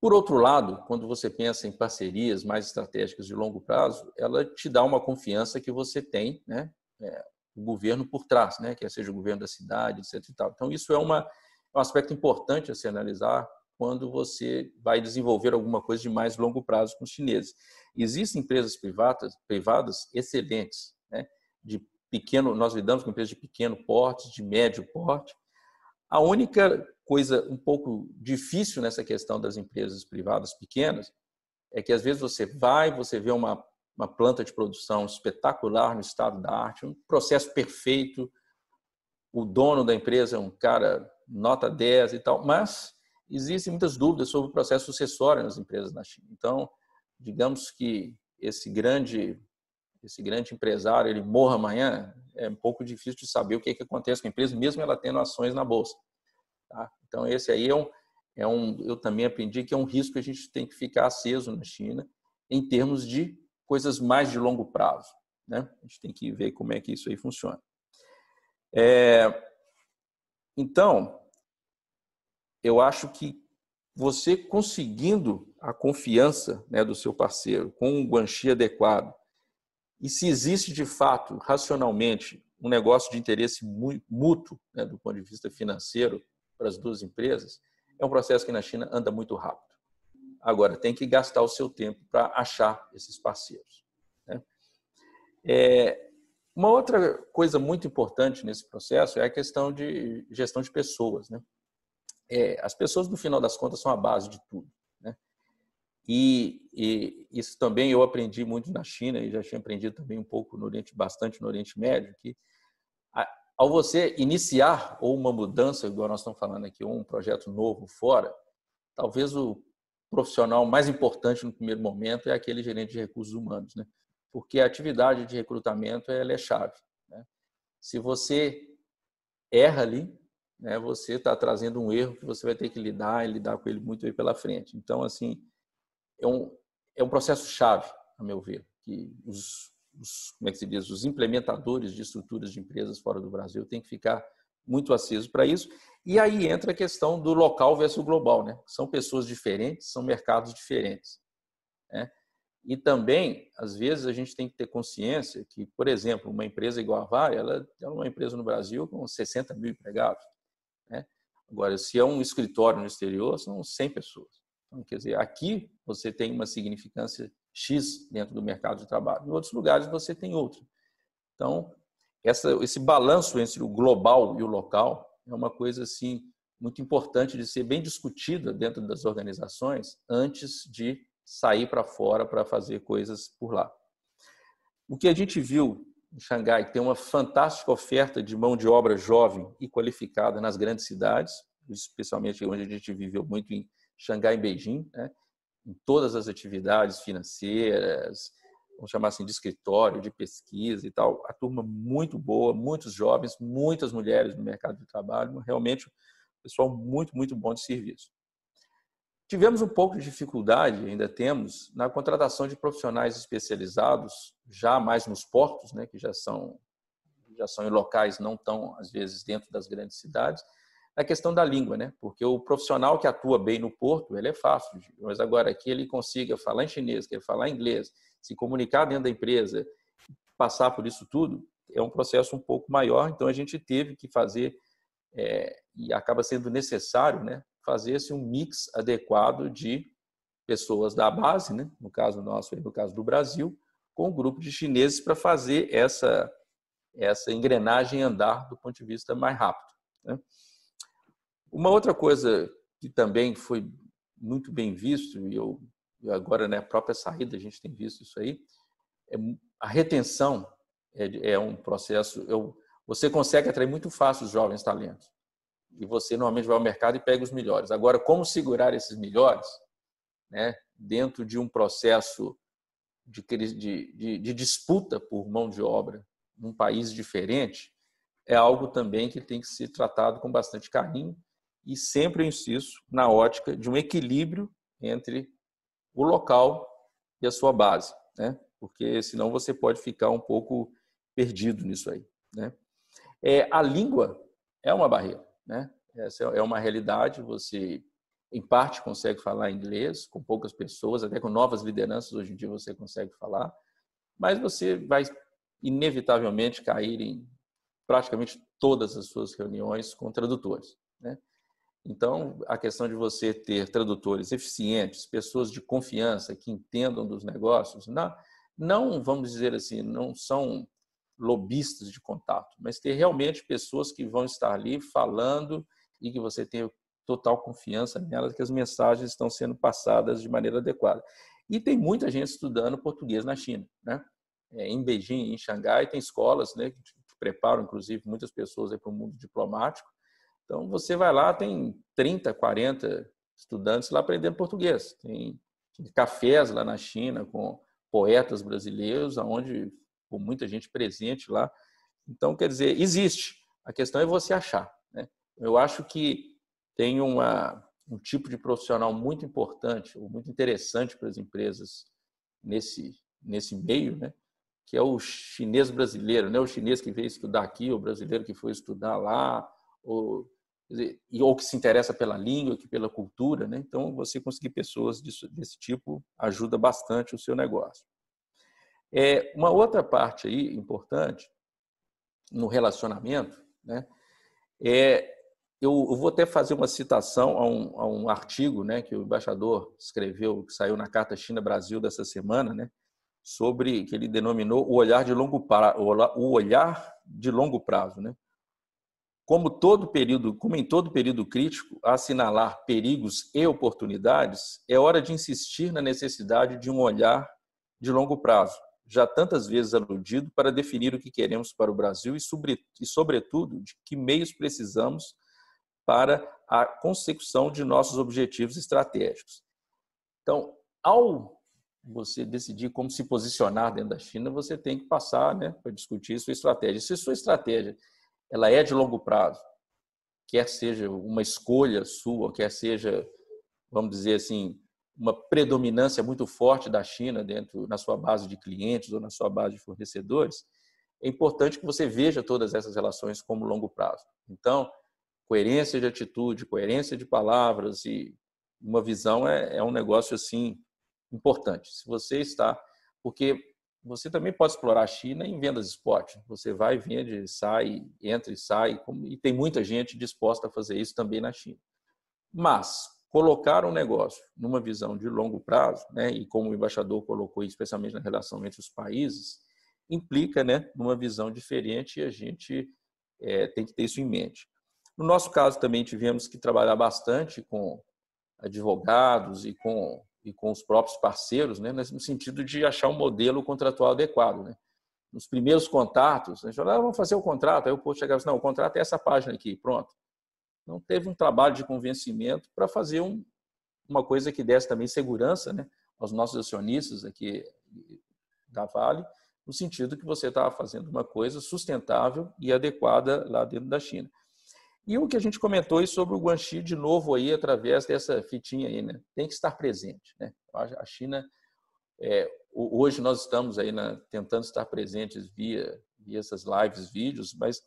Speaker 2: Por outro lado, quando você pensa em parcerias mais estratégicas de longo prazo, ela te dá uma confiança que você tem né? É, o governo por trás, né? que seja o governo da cidade, etc. Então, isso é uma, é um aspecto importante a se analisar quando você vai desenvolver alguma coisa de mais longo prazo com os chineses. Existem empresas privadas, privadas excelentes, né? de pequeno, nós lidamos com empresas de pequeno porte, de médio porte. A única coisa um pouco difícil nessa questão das empresas privadas pequenas é que às vezes você vai, você vê uma, uma planta de produção espetacular no estado da arte, um processo perfeito, o dono da empresa é um cara nota 10 e tal, mas existem muitas dúvidas sobre o processo sucessório nas empresas na China. Então, digamos que esse grande esse grande empresário ele morra amanhã, é um pouco difícil de saber o que, é que acontece com a empresa, mesmo ela tendo ações na bolsa. Tá? Então, esse aí é um, é um, eu também aprendi que é um risco que a gente tem que ficar aceso na China em termos de coisas mais de longo prazo. Né? A gente tem que ver como é que isso aí funciona. É, então, eu acho que você conseguindo a confiança né, do seu parceiro com um guanxi adequado, e se existe de fato, racionalmente, um negócio de interesse mútuo, né, do ponto de vista financeiro, para as duas empresas, é um processo que na China anda muito rápido. Agora, tem que gastar o seu tempo para achar esses parceiros. Né? É, uma outra coisa muito importante nesse processo é a questão de gestão de pessoas. Né? É, as pessoas, no final das contas, são a base de tudo. E, e, isso também eu aprendi muito na China e já tinha aprendido também um pouco no Oriente, bastante no Oriente Médio, que ao você iniciar ou uma mudança, igual nós estamos falando aqui, ou um projeto novo fora, talvez o profissional mais importante no primeiro momento é aquele gerente de recursos humanos, né? Porque a atividade de recrutamento ela é chave. Né? Se você erra ali, né? Você está trazendo um erro que você vai ter que lidar e lidar com ele muito aí pela frente. Então, assim, é um, é um processo-chave, a meu ver, que os, os, como é que se diz, os implementadores de estruturas de empresas fora do Brasil têm que ficar muito acesos para isso. E aí entra a questão do local versus global, né? São pessoas diferentes, são mercados diferentes. Né? E também, às vezes, a gente tem que ter consciência que, por exemplo, uma empresa igual a Vale ela é uma empresa no Brasil com 60 mil empregados. Né? Agora, se é um escritório no exterior, são 100 pessoas. Quer dizer, aqui você tem uma significância X dentro do mercado de trabalho, em outros lugares você tem outra. Então, essa, esse balanço entre o global e o local é uma coisa assim muito importante de ser bem discutida dentro das organizações antes de sair para fora para fazer coisas por lá. O que a gente viu em Xangai tem uma fantástica oferta de mão de obra jovem e qualificada nas grandes cidades, especialmente onde a gente viveu muito em Xangai e Beijing, né? em todas as atividades financeiras, vamos chamar assim, de escritório, de pesquisa e tal. A turma muito boa, muitos jovens, muitas mulheres no mercado de trabalho, realmente pessoal muito, muito bom de serviço. Tivemos um pouco de dificuldade, ainda temos, na contratação de profissionais especializados, já mais nos portos, né, que já são já são em locais não tão, às vezes, dentro das grandes cidades, na questão da língua, né? Porque o profissional que atua bem no porto, ele é fácil, mas agora que ele consiga falar em chinês, que ele falar inglês, se comunicar dentro da empresa, passar por isso tudo, é um processo um pouco maior, então a gente teve que fazer, é, e acaba sendo necessário, né? Fazer esse um mix adequado de pessoas da base, né? No caso nosso, no caso do Brasil, com um grupo de chineses para fazer essa, essa engrenagem andar do ponto de vista mais rápido. Né? Uma outra coisa que também foi muito bem visto, e eu agora na né, própria saída a gente tem visto isso aí, é a retenção é, é um processo. Eu, você consegue atrair muito fácil os jovens talentos. E você normalmente vai ao mercado e pega os melhores. Agora, como segurar esses melhores né, dentro de um processo de, de, de, de disputa por mão de obra num país diferente, é algo também que tem que ser tratado com bastante carinho e sempre eu insisto na ótica de um equilíbrio entre o local e a sua base, né? Porque senão você pode ficar um pouco perdido nisso aí, né? É, a língua é uma barreira, né? Essa é, é uma realidade, você em parte consegue falar inglês com poucas pessoas, até com novas lideranças hoje em dia você consegue falar, mas você vai inevitavelmente cair em praticamente todas as suas reuniões com tradutores, né? Então, a questão de você ter tradutores eficientes, pessoas de confiança que entendam dos negócios, não, não vamos dizer assim, não são lobistas de contato, mas ter realmente pessoas que vão estar ali falando e que você tenha total confiança nelas, que as mensagens estão sendo passadas de maneira adequada. E tem muita gente estudando português na China, né? É, em Beijing, em Xangai, tem escolas né, que preparam, inclusive, muitas pessoas para o mundo diplomático então você vai lá, tem 30, 40 estudantes lá aprendendo português. Tem cafés lá na China com poetas brasileiros, aonde com muita gente presente lá. Então, quer dizer, existe. A questão é você achar. Né? Eu acho que tem uma, um tipo de profissional muito importante, ou muito interessante para as empresas nesse, nesse meio, né? que é o chinês brasileiro, né? o chinês que veio estudar aqui, o brasileiro que foi estudar lá, ou ou que se interessa pela língua, que pela cultura, né? Então, você conseguir pessoas desse tipo ajuda bastante o seu negócio. É, uma outra parte aí importante no relacionamento, né? É, eu, eu vou até fazer uma citação a um, a um artigo, né, que o embaixador escreveu, que saiu na Carta China Brasil dessa semana, né? sobre que ele denominou o olhar de longo prazo, o olhar de longo prazo, né? como todo período, como em todo período crítico, assinalar perigos e oportunidades, é hora de insistir na necessidade de um olhar de longo prazo, já tantas vezes aludido, para definir o que queremos para o Brasil e, sobretudo, de que meios precisamos para a consecução de nossos objetivos estratégicos. Então, ao você decidir como se posicionar dentro da China, você tem que passar né, para discutir sua estratégia. Se sua estratégia ela é de longo prazo. Quer seja uma escolha sua, quer seja, vamos dizer assim, uma predominância muito forte da China dentro na sua base de clientes ou na sua base de fornecedores, é importante que você veja todas essas relações como longo prazo. Então, coerência de atitude, coerência de palavras e uma visão é, é um negócio assim importante. Se você está, porque você também pode explorar a China em vendas spot. Você vai, vende, sai, entra e sai, e tem muita gente disposta a fazer isso também na China. Mas colocar um negócio numa visão de longo prazo, né, e como o embaixador colocou, especialmente na relação entre os países, implica né, numa visão diferente e a gente é, tem que ter isso em mente. No nosso caso, também tivemos que trabalhar bastante com advogados e com e com os próprios parceiros, né, no sentido de achar um modelo contratual adequado. Né? Nos primeiros contatos, a gente falava, ah, vamos fazer o contrato, aí o povo chegava e não, o contrato é essa página aqui, pronto. Não teve um trabalho de convencimento para fazer um, uma coisa que desse também segurança né, aos nossos acionistas aqui da Vale, no sentido que você estava fazendo uma coisa sustentável e adequada lá dentro da China. E o que a gente comentou sobre o Guanxi de novo aí, através dessa fitinha aí, né? Tem que estar presente, né? A China, é, hoje nós estamos aí na, tentando estar presentes via, via essas lives, vídeos, mas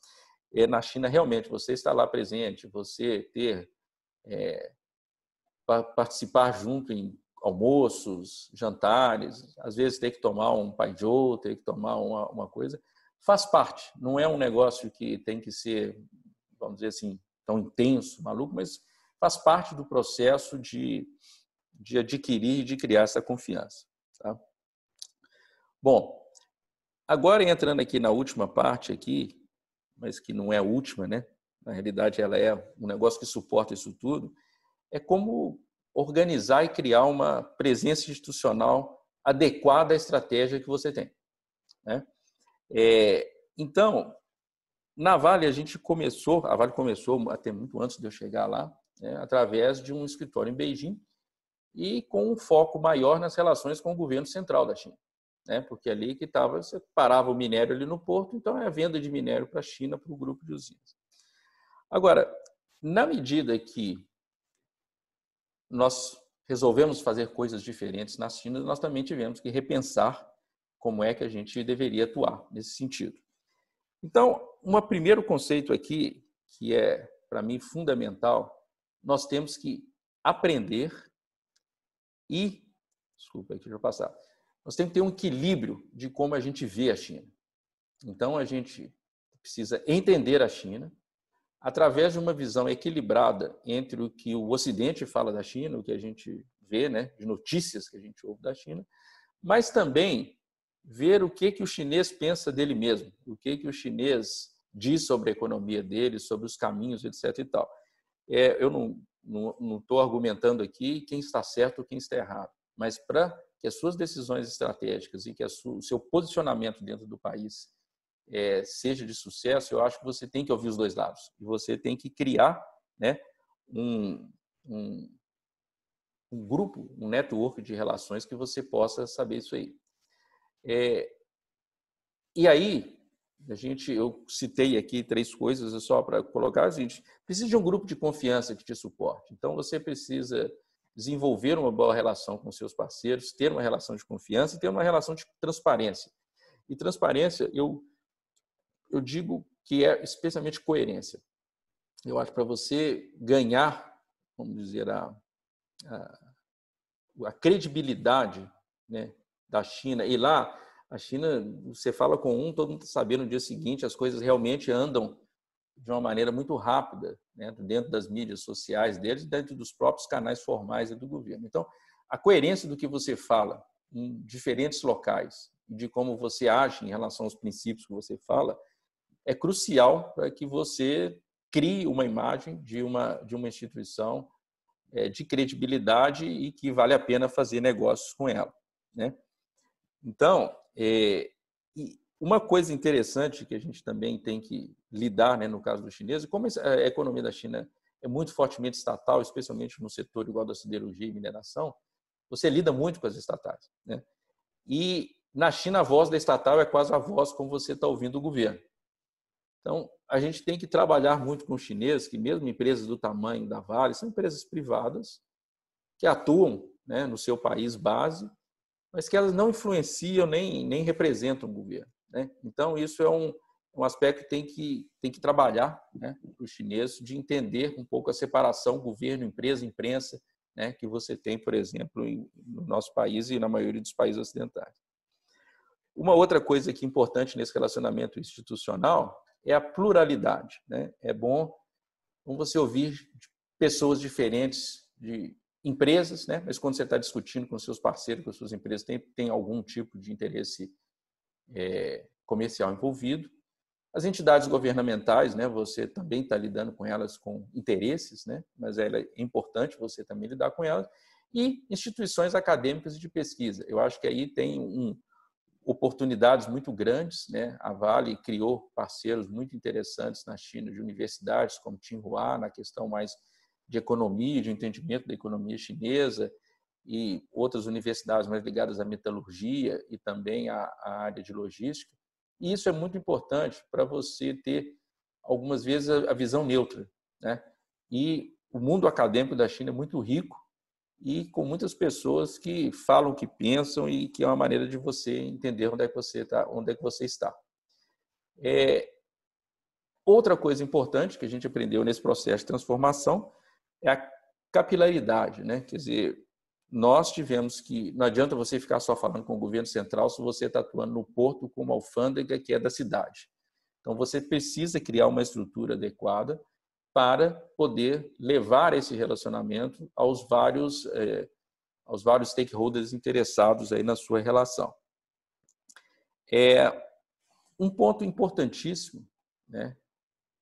Speaker 2: é, na China realmente você estar lá presente, você ter é, participar junto em almoços, jantares, às vezes tem que tomar um paijô, tem que tomar uma, uma coisa, faz parte. Não é um negócio que tem que ser vamos dizer assim, tão intenso, maluco, mas faz parte do processo de, de adquirir e de criar essa confiança. Tá? Bom, agora entrando aqui na última parte aqui, mas que não é a última, né? Na realidade, ela é um negócio que suporta isso tudo. É como organizar e criar uma presença institucional adequada à estratégia que você tem. Né? É, então, na Vale, a gente começou, a Vale começou até muito antes de eu chegar lá, né, através de um escritório em Beijing e com um foco maior nas relações com o governo central da China. Né? Porque ali que estava, você parava o minério ali no porto, então é a venda de minério para a China, para o grupo de usinas. Agora, na medida que nós resolvemos fazer coisas diferentes na China, nós também tivemos que repensar como é que a gente deveria atuar nesse sentido. Então, um primeiro conceito aqui, que é, para mim, fundamental, nós temos que aprender e. Desculpa, aqui já passar. Nós temos que ter um equilíbrio de como a gente vê a China. Então, a gente precisa entender a China através de uma visão equilibrada entre o que o Ocidente fala da China, o que a gente vê, né, de notícias que a gente ouve da China, mas também ver o que que o chinês pensa dele mesmo, o que que o chinês diz sobre a economia dele, sobre os caminhos, etc. E tal. É, eu não estou argumentando aqui quem está certo ou quem está errado, mas para que as suas decisões estratégicas e que sua, o seu posicionamento dentro do país é, seja de sucesso, eu acho que você tem que ouvir os dois lados e você tem que criar, né, um, um um grupo, um network de relações que você possa saber isso aí. É, e aí, a gente, eu citei aqui três coisas é só para colocar, a gente precisa de um grupo de confiança que te suporte. Então, você precisa desenvolver uma boa relação com seus parceiros, ter uma relação de confiança e ter uma relação de transparência. E transparência, eu, eu digo que é especialmente coerência. Eu acho que para você ganhar, vamos dizer, a, a, a credibilidade né, da China. E lá, a China, você fala com um, todo mundo está sabendo no dia seguinte, as coisas realmente andam de uma maneira muito rápida, né? dentro das mídias sociais deles, dentro dos próprios canais formais do governo. Então, a coerência do que você fala em diferentes locais, de como você age em relação aos princípios que você fala, é crucial para que você crie uma imagem de uma, de uma instituição eh, de credibilidade e que vale a pena fazer negócios com ela. Né? Então, é, uma coisa interessante que a gente também tem que lidar, né, no caso do chinês, como a economia da China é muito fortemente estatal, especialmente no setor igual da siderurgia e mineração, você lida muito com as estatais. Né? E na China, a voz da estatal é quase a voz como você está ouvindo o governo. Então, a gente tem que trabalhar muito com os chineses que mesmo empresas do tamanho da Vale, são empresas privadas que atuam né, no seu país base mas que elas não influenciam nem, nem representam o governo. Né? Então, isso é um, um aspecto que tem que, tem que trabalhar né, para o chinês, de entender um pouco a separação governo, empresa, imprensa, né, que você tem, por exemplo, em, no nosso país e na maioria dos países ocidentais. Uma outra coisa que é importante nesse relacionamento institucional é a pluralidade. Né? É bom, bom você ouvir pessoas diferentes de empresas, né? mas quando você está discutindo com seus parceiros, com suas empresas, tem, tem algum tipo de interesse é, comercial envolvido. As entidades governamentais, né? você também está lidando com elas com interesses, né? mas ela, é importante você também lidar com elas. E instituições acadêmicas e de pesquisa. Eu acho que aí tem um, oportunidades muito grandes. Né? A Vale criou parceiros muito interessantes na China, de universidades, como Tsinghua, na questão mais de economia, de entendimento da economia chinesa e outras universidades mais ligadas à metalurgia e também à, à área de logística. E isso é muito importante para você ter, algumas vezes, a, a visão neutra. Né? E o mundo acadêmico da China é muito rico e com muitas pessoas que falam o que pensam e que é uma maneira de você entender onde é que você está. Onde é que você está. É, outra coisa importante que a gente aprendeu nesse processo de transformação é a capilaridade, né? Quer dizer, nós tivemos que. Não adianta você ficar só falando com o governo central se você está atuando no porto com uma alfândega que é da cidade. Então, você precisa criar uma estrutura adequada para poder levar esse relacionamento aos vários, é, aos vários stakeholders interessados aí na sua relação. É um ponto importantíssimo né,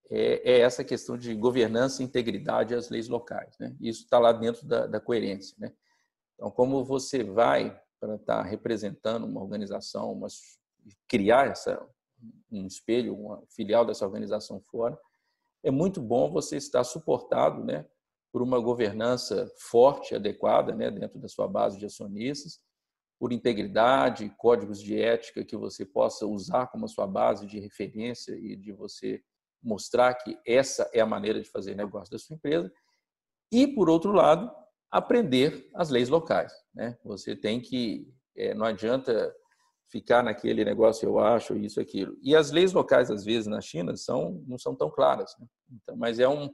Speaker 2: é, é, essa questão de governança, integridade e as leis locais. Né? Isso está lá dentro da, da coerência. Né? Então, como você vai para estar tá representando uma organização, uma, criar essa, um espelho, uma filial dessa organização fora, é muito bom você estar suportado né, por uma governança forte, adequada, né, dentro da sua base de acionistas, por integridade, códigos de ética que você possa usar como a sua base de referência e de você mostrar que essa é a maneira de fazer negócio da sua empresa. E, por outro lado, aprender as leis locais. Né? Você tem que. É, não adianta ficar naquele negócio, eu acho, isso, aquilo. E as leis locais, às vezes, na China, são, não são tão claras. Né? Então, mas é um,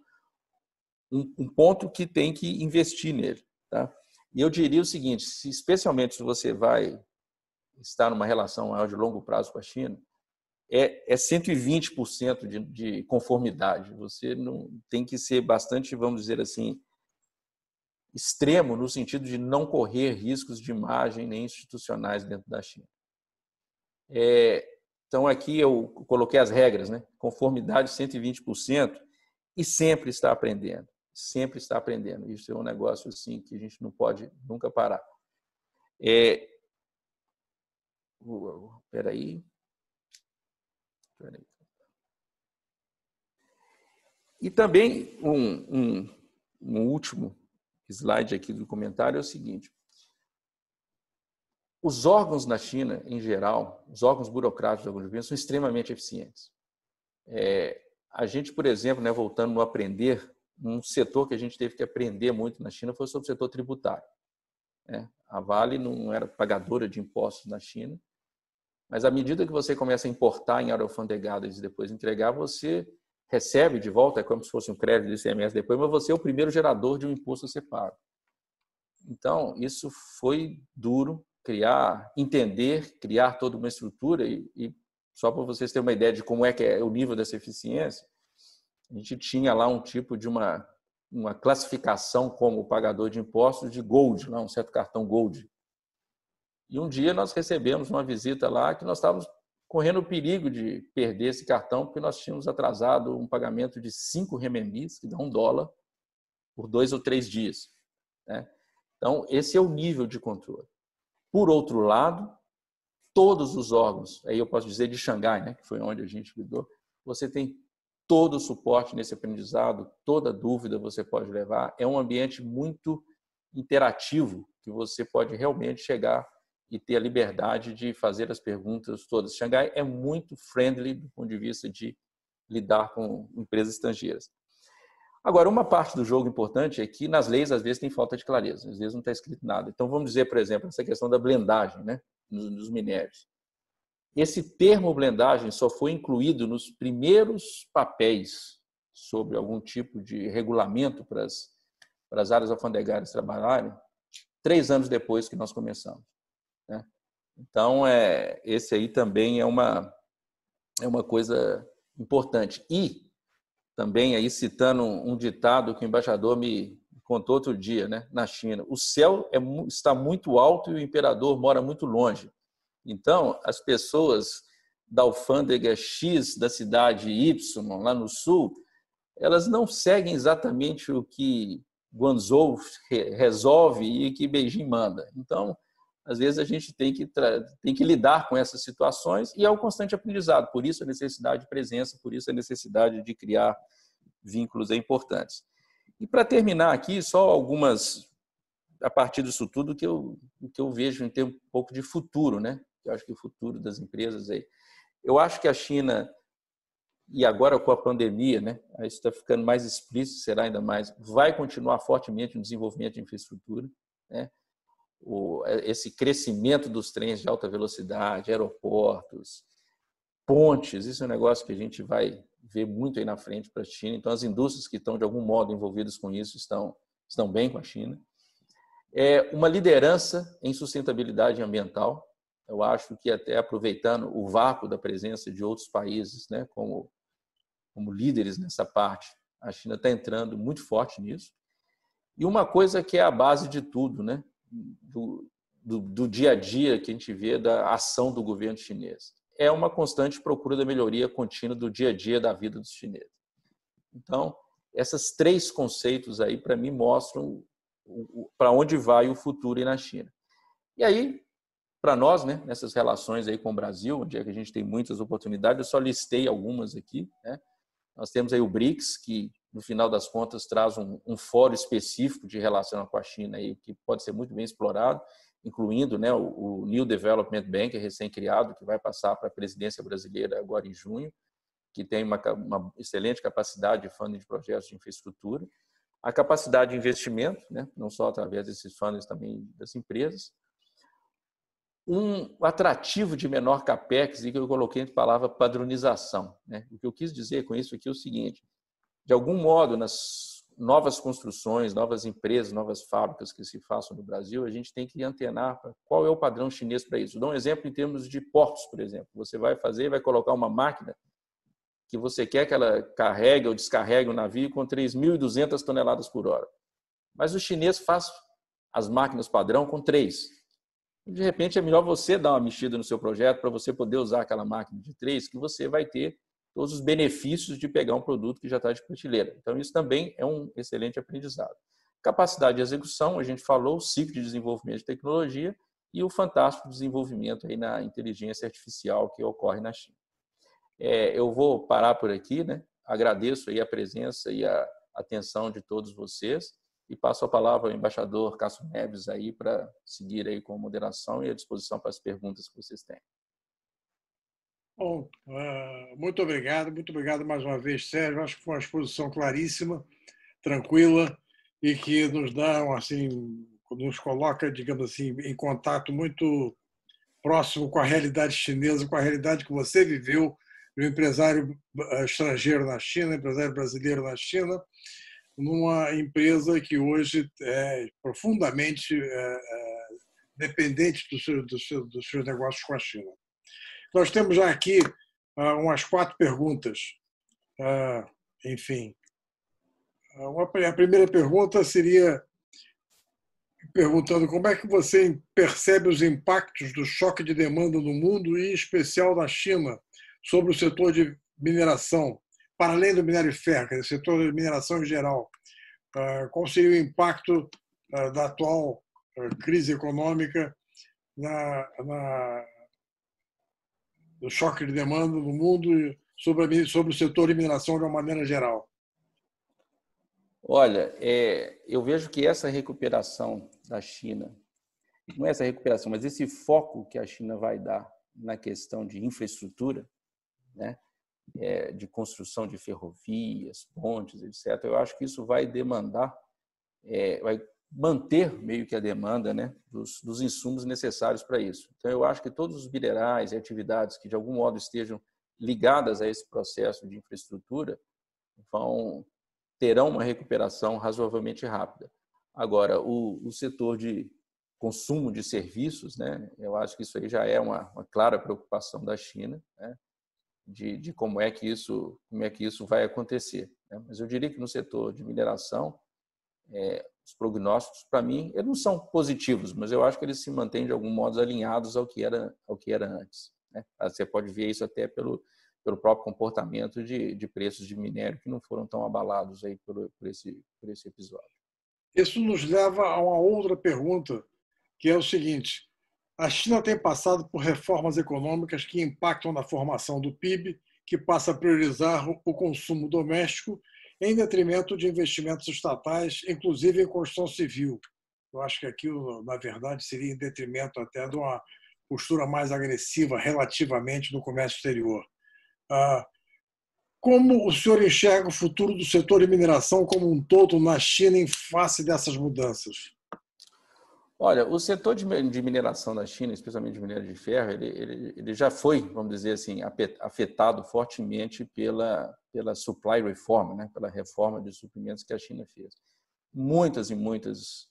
Speaker 2: um, um, ponto que tem que investir nele. Tá? E eu diria o seguinte: se, especialmente se você vai estar numa relação maior de longo prazo com a China, é, é 120% de, de conformidade. Você não tem que ser bastante, vamos dizer assim, extremo no sentido de não correr riscos de imagem nem institucionais dentro da China. É, então, aqui eu coloquei as regras, né? Conformidade 120% e sempre está aprendendo, sempre está aprendendo. Isso é um negócio assim que a gente não pode nunca parar. É, Espera aí. E também um, um, um último slide aqui do comentário é o seguinte. Os órgãos na China, em geral, os órgãos burocráticos da governo são extremamente eficientes. É, a gente, por exemplo, né, voltando no aprender, um setor que a gente teve que aprender muito na China foi sobre o setor tributário. Né? A Vale não era pagadora de impostos na China mas à medida que você começa a importar em alfandegadas e depois entregar, você recebe de volta, é como se fosse um crédito do ICMS depois, mas você é o primeiro gerador de um imposto a ser pago. Então, isso foi duro, criar, entender, criar toda uma estrutura e, e só para vocês terem uma ideia de como é que é o nível dessa eficiência, a gente tinha lá um tipo de uma, uma classificação como pagador de impostos de Gold, lá, um certo cartão Gold, e um dia nós recebemos uma visita lá que nós estávamos correndo o perigo de perder esse cartão, porque nós tínhamos atrasado um pagamento de cinco remembis, que dá um dólar, por dois ou três dias. Né? Então, esse é o nível de controle. Por outro lado, todos os órgãos, aí eu posso dizer de Xangai, né, que foi onde a gente lidou, você tem todo o suporte nesse aprendizado, toda dúvida você pode levar. É um ambiente muito interativo que você pode realmente chegar e ter a liberdade de fazer as perguntas todas. Xangai é muito friendly do ponto de vista de lidar com empresas estrangeiras. Agora, uma parte do jogo importante é que nas leis, às vezes, tem falta de clareza, às vezes não está escrito nada. Então, vamos dizer, por exemplo, essa questão da blendagem né, nos minérios. Esse termo blendagem só foi incluído nos primeiros papéis sobre algum tipo de regulamento para as, áreas alfandegárias trabalharem, três anos depois que nós começamos. Né? Então, é, esse aí também é uma, é uma coisa importante. E, também aí citando um ditado que o embaixador me contou outro dia, né, na China, o céu é, está muito alto e o imperador mora muito longe. Então, as pessoas da alfândega X da cidade Y, lá no sul, elas não seguem exatamente o que Guangzhou resolve e que Beijing manda. Então, às vezes a gente tem que, tem que lidar com essas situações e é o um constante aprendizado. Por isso a necessidade de presença, por isso a necessidade de criar vínculos é importante. E para terminar aqui, só algumas, a partir disso tudo, que eu, que eu vejo em termos um pouco de futuro, né? Eu acho que o futuro das empresas aí. Eu acho que a China, e agora com a pandemia, né? Isso está ficando mais explícito, será ainda mais, vai continuar fortemente no desenvolvimento de infraestrutura, né? o, é, esse crescimento dos trens de alta velocidade, aeroportos, pontes, isso é um negócio que a gente vai ver muito aí na frente para a China. Então, as indústrias que estão, de algum modo, envolvidas com isso estão, estão bem com a China. É uma liderança em sustentabilidade ambiental. Eu acho que até aproveitando o vácuo da presença de outros países né, como, como líderes nessa parte, a China está entrando muito forte nisso. E uma coisa que é a base de tudo, né? do, do, do dia a dia que a gente vê da ação do governo chinês. É uma constante procura da melhoria contínua do dia a dia da vida dos chineses. Então, esses três conceitos aí, para mim, mostram para onde vai o futuro aí na China. E aí, para nós, né, nessas relações aí com o Brasil, onde é que a gente tem muitas oportunidades, eu só listei algumas aqui. Né? Nós temos aí o BRICS, que no final das contas, traz um, um fórum específico de relação com a China aí, que pode ser muito bem explorado, incluindo né, o, o New Development Bank, recém-criado, que vai passar para a presidência brasileira agora em junho, que tem uma, uma excelente capacidade de fundo de projetos de infraestrutura. A capacidade de investimento, né, não só através desses fundos, também das empresas um atrativo de menor capex e que eu coloquei a palavra padronização. Né? O que eu quis dizer com isso aqui é, é o seguinte: de algum modo, nas novas construções, novas empresas, novas fábricas que se façam no Brasil, a gente tem que antenar qual é o padrão chinês para isso. Dá um exemplo em termos de portos, por exemplo. Você vai fazer, vai colocar uma máquina que você quer que ela carregue ou descarregue o um navio com 3.200 toneladas por hora. Mas o chinês faz as máquinas padrão com 3. De repente, é melhor você dar uma mexida no seu projeto para você poder usar aquela máquina de 3 que você vai ter todos os benefícios de pegar um produto que já está de prateleira. Então, isso também é um excelente aprendizado. Capacidade de execução, a gente falou, o ciclo de desenvolvimento de tecnologia e o fantástico desenvolvimento aí na inteligência artificial que ocorre na China. É, eu vou parar por aqui, né? agradeço aí a presença e a atenção de todos vocês e passo a palavra ao embaixador Cássio Neves aí para seguir aí com moderação e à disposição para as perguntas que vocês têm.
Speaker 1: Bom, ah, muito obrigado, muito obrigado mais uma vez, Sérgio. Acho que foi uma exposição claríssima, tranquila e que nos dá, assim, nos coloca, digamos assim, em contato muito próximo com a realidade chinesa, com a realidade que você viveu, de um empresário ah, estrangeiro na China, empresário brasileiro na China, numa empresa que hoje é profundamente eh, eh, dependente dos seus negócios com a China. Nós temos já aqui uh, umas quatro perguntas. Uh, enfim, ah, uma, a primeira pergunta seria perguntando como é que você percebe os impactos do choque de demanda no mundo e em especial na China sobre o setor de mineração, para além do minério de ferro, o setor de mineração em geral. Qual seria o impacto da atual crise econômica na, na, do choque de demanda no mundo sobre, sobre o setor de mineração de uma maneira geral?
Speaker 2: Olha, é, eu vejo que essa recuperação da China, não é essa recuperação, mas esse foco que a China vai dar na questão de infraestrutura, né, é, de construção de ferrovias, pontes, etc., eu acho que isso vai demandar, é, vai manter meio que a demanda né, dos, dos insumos necessários para isso. Então, eu acho que todos os minerais e atividades que de algum modo estejam ligadas a esse processo de infraestrutura vão terão uma recuperação razoavelmente rápida. Agora, o, o setor de consumo de serviços, né, eu acho que isso aí já é uma, uma clara preocupação da China, né, de, de como é que isso como é que isso vai acontecer. Né? Mas eu diria que no setor de mineração é, os prognósticos, para mim, eles não são positivos, mas eu acho que eles se mantêm de algum modo alinhados ao que era, ao que era antes. Né? Ah, você pode ver isso até pelo, pelo próprio comportamento de, de preços de minério que não foram tão abalados aí por, por, esse, por esse episódio.
Speaker 1: Isso nos leva a uma outra pergunta, que é o seguinte: a China tem passado por reformas econômicas que impactam na formação do PIB, que passa a priorizar o consumo doméstico em detrimento de investimentos estatais, inclusive em construção civil. Eu acho que aquilo, na verdade, seria em detrimento até de uma postura mais agressiva relativamente do comércio exterior. Ah, como o senhor enxerga o futuro do setor de mineração como um todo na China em face dessas mudanças?
Speaker 2: Olha, o setor de mineração na China, especialmente de minério de ferro, ele, ele, ele, já foi, vamos dizer assim, afetado fortemente pela, pela supply reform, né? pela reforma de suprimentos que a China fez. Muitas e muitas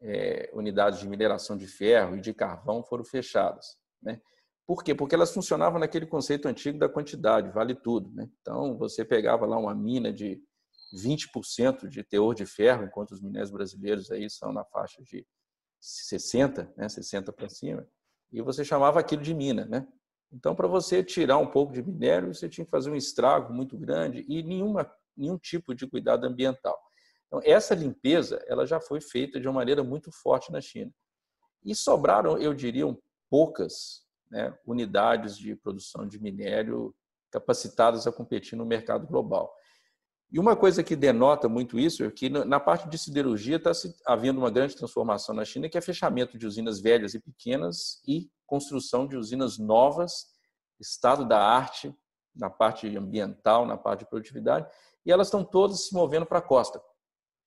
Speaker 2: é, unidades de mineração de ferro e de carvão foram fechadas. Né? Por quê? Porque elas funcionavam naquele conceito antigo da quantidade, vale tudo. Né? Então, você pegava lá uma mina de 20% de teor de ferro, enquanto os minérios brasileiros aí são na faixa de 60, né, 60 para cima, e você chamava aquilo de mina, né? Então, para você tirar um pouco de minério, você tinha que fazer um estrago muito grande e nenhuma, nenhum tipo de cuidado ambiental. Então, essa limpeza ela já foi feita de uma maneira muito forte na China. E sobraram, eu diria, poucas né, unidades de produção de minério capacitadas a competir no mercado global. E uma coisa que denota muito isso é que na parte de siderurgia está havendo uma grande transformação na China, que é fechamento de usinas velhas e pequenas e construção de usinas novas, estado da arte na parte ambiental, na parte de produtividade, e elas estão todas se movendo para a costa.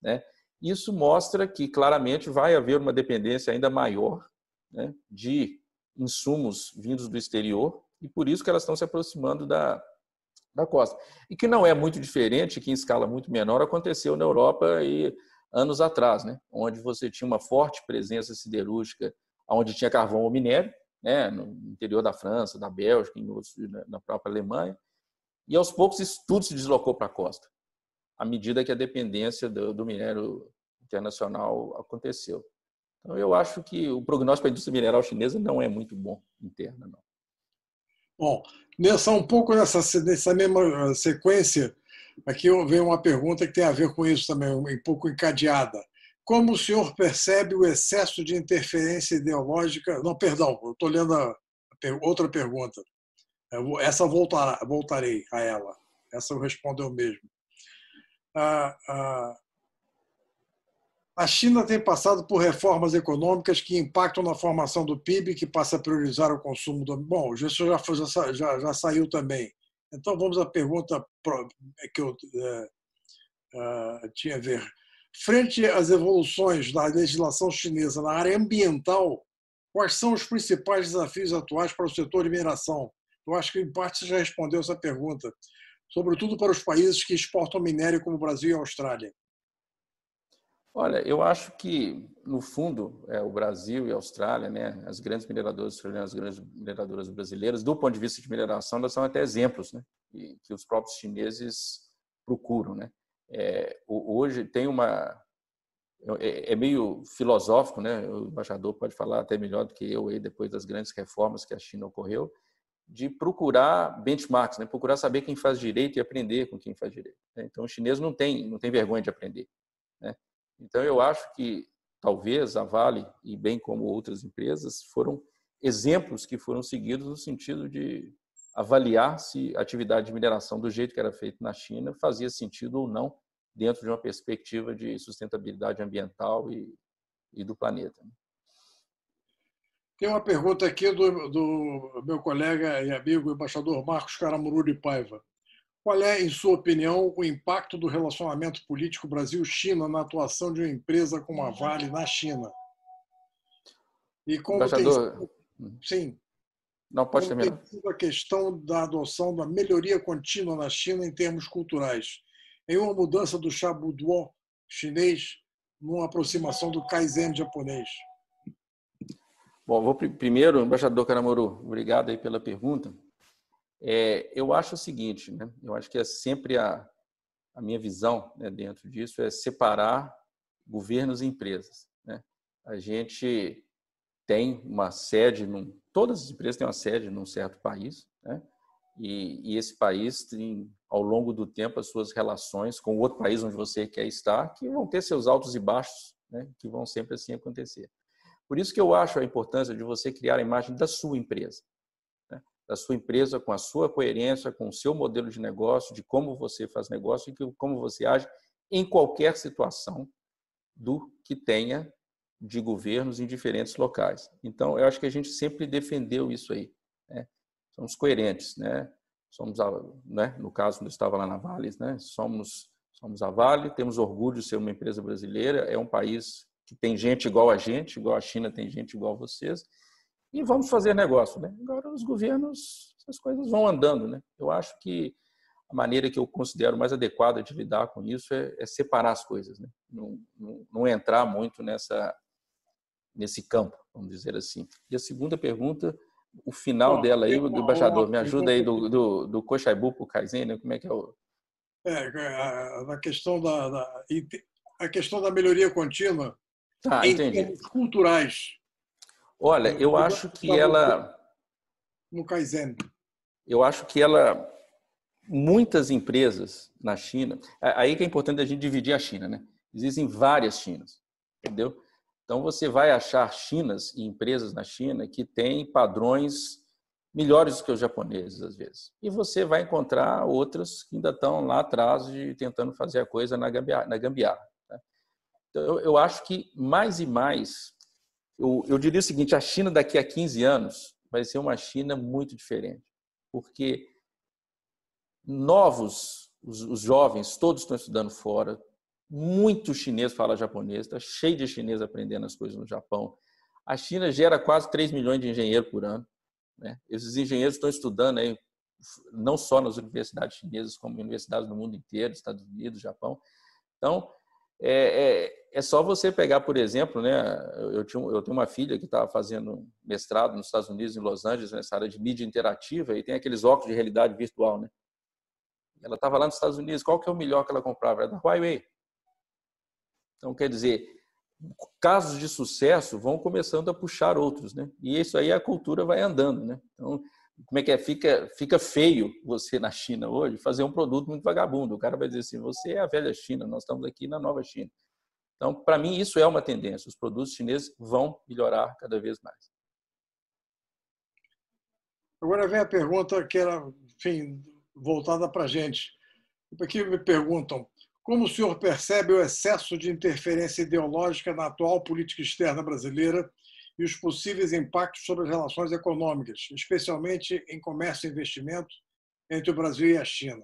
Speaker 2: Né? Isso mostra que claramente vai haver uma dependência ainda maior né, de insumos vindos do exterior, e por isso que elas estão se aproximando da, da costa. E que não é muito diferente, que em escala muito menor aconteceu na Europa e anos atrás, né? onde você tinha uma forte presença siderúrgica, onde tinha carvão ou minério, né? no interior da França, da Bélgica, outros, na própria Alemanha, e aos poucos isso tudo se deslocou para a costa, à medida que a dependência do, do minério internacional aconteceu. Então, eu acho que o prognóstico para a indústria mineral chinesa não é muito bom interna, não.
Speaker 1: Bom, nessa, um pouco nessa, nessa mesma eh, sequência, aqui vem uma pergunta que tem a ver com isso também, um pouco encadeada. Como o senhor percebe o excesso de interferência ideológica? Não, perdão, eu estou lendo a, outra pergunta. Essa voltará, voltarei a ela. Essa eu respondo eu mesmo. Ah, ah, a China tem passado por reformas econômicas que impactam na formação do PIB, que passa a priorizar o consumo do. Bom, isso já, foi, já, já, já saiu também. Então, vamos à pergunta é que eu é, é, tinha a ver. Frente às evoluções da legislação chinesa na área ambiental, quais são os principais desafios atuais para o setor de mineração? Eu acho que, em parte, você já respondeu essa pergunta, sobretudo para os países que exportam minério, como o Brasil e a Austrália.
Speaker 2: Olha, eu acho que, no fundo, é, o Brasil e a Austrália, né, as grandes mineradoras australianas, as grandes mineradoras brasileiras, do ponto de vista de mineração, elas são até exemplos né, que, que os próprios chineses procuram. Né? É, hoje tem uma. É, é, meio filosófico, né? o embaixador pode falar até melhor do que eu, aí, depois das grandes reformas que a China ocorreu, de procurar benchmarks, né? procurar saber quem faz direito e aprender com quem faz direito. Né? Então, o chinês não tem, não tem vergonha de aprender. Né? Então, eu acho que talvez a Vale, e bem como outras empresas, foram exemplos que foram seguidos no sentido de avaliar se a atividade de mineração do jeito que era feito na China fazia sentido ou não dentro de uma perspectiva de sustentabilidade ambiental e, e do planeta. Né?
Speaker 1: Tem uma pergunta aqui do, do, meu colega e amigo, embaixador Marcos Caramuru de Paiva. Qual é, em sua opinião, o impacto do relacionamento político Brasil-China na atuação de uma empresa como a Vale na China? E como Embaixador... tem... Sim. Não, pode como terminar. Tem sido a questão da adoção da melhoria contínua na China em termos culturais. Em uma mudança do Shabuduo chinês numa aproximação do Kaizen japonês.
Speaker 2: Bom, vou primeiro, embaixador Karamuru, obrigado aí pela pergunta. É, eu acho o seguinte, né? eu acho que é sempre a, a minha visão né, dentro disso é separar governos e empresas. Né? A gente tem uma sede, num, todas as empresas têm uma sede num certo país, né? e, e, esse país tem, ao longo do tempo, as suas relações com o outro país onde você quer estar, que vão ter seus altos e baixos, né? que vão sempre assim acontecer. Por isso que eu acho a importância de você criar a imagem da sua empresa da sua empresa com a sua coerência, com o seu modelo de negócio, de como você faz negócio e como você age em qualquer situação do que tenha de governos em diferentes locais. Então, eu acho que a gente sempre defendeu isso aí. Né? Somos coerentes, né? Somos, né? no caso, quando eu estava lá na Vale, né? somos, somos a Vale, temos orgulho de ser uma empresa brasileira, é um país que tem gente igual a gente, igual a China tem gente igual a vocês, e vamos fazer negócio. Né? Agora, os governos, essas coisas vão andando. Né? Eu acho que a maneira que eu considero mais adequada de lidar com isso é, é separar as coisas, né? não, não, não entrar muito nessa nesse campo, vamos dizer assim. E a segunda pergunta, o final Bom, dela aí, do embaixador, me ajuda aí do, do, do Coxaibu para o Kaizen, né? como é que é o...
Speaker 1: É, é, na questão da, da, a questão da melhoria contínua tá, em termos culturais.
Speaker 2: Olha, eu acho que ela.
Speaker 1: No Kaizen.
Speaker 2: Eu acho que ela. Muitas empresas na China. Aí que é importante a gente dividir a China, né? Existem várias Chinas, entendeu? Então você vai achar Chinas e empresas na China que têm padrões melhores do que os japoneses às vezes. E você vai encontrar outras que ainda estão lá atrás de tentando fazer a coisa na gambiarra. Na gambiarra né? Então eu acho que mais e mais eu, eu diria o seguinte: a China daqui a 15 anos vai ser uma China muito diferente, porque novos, os, os jovens, todos estão estudando fora, muito chinês fala japonês, está cheio de chinês aprendendo as coisas no Japão. A China gera quase 3 milhões de engenheiros por ano. Né? Esses engenheiros estão estudando aí, não só nas universidades chinesas, como em universidades do mundo inteiro, Estados Unidos, Japão. Então, é, é, é, só você pegar, por exemplo, né? Eu, tinha, eu tenho uma filha que estava fazendo mestrado nos Estados Unidos, em Los Angeles, nessa né, área de mídia interativa, e tem aqueles óculos de realidade virtual, né? Ela estava lá nos Estados Unidos, qual que é o melhor que ela comprava? Era da Huawei. Então, quer dizer, casos de sucesso vão começando a puxar outros, né? E isso aí a cultura vai andando, né? Então, como é que é? Fica, fica feio você na China hoje fazer um produto muito vagabundo. O cara vai dizer assim: você é a velha China, nós estamos aqui na nova China. Então, para mim, isso é uma tendência. Os produtos chineses vão melhorar cada vez mais.
Speaker 1: Agora vem a pergunta que era, enfim, voltada para a gente. Aqui me perguntam: como o senhor percebe o excesso de interferência ideológica na atual política externa brasileira? e os possíveis impactos sobre as relações econômicas, especialmente em comércio e investimento entre o Brasil e a China.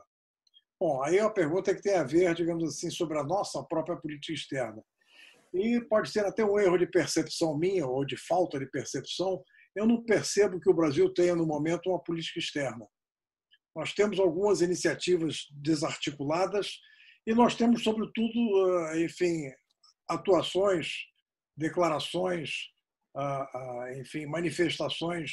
Speaker 1: Bom, aí é uma pergunta que tem a ver, digamos assim, sobre a nossa própria política externa. E pode ser até um erro de percepção minha ou de falta de percepção. Eu não percebo que o Brasil tenha, no momento, uma política externa. Nós temos algumas iniciativas desarticuladas e nós temos, sobretudo, eh, enfim, atuações, declarações, enfim, manifestações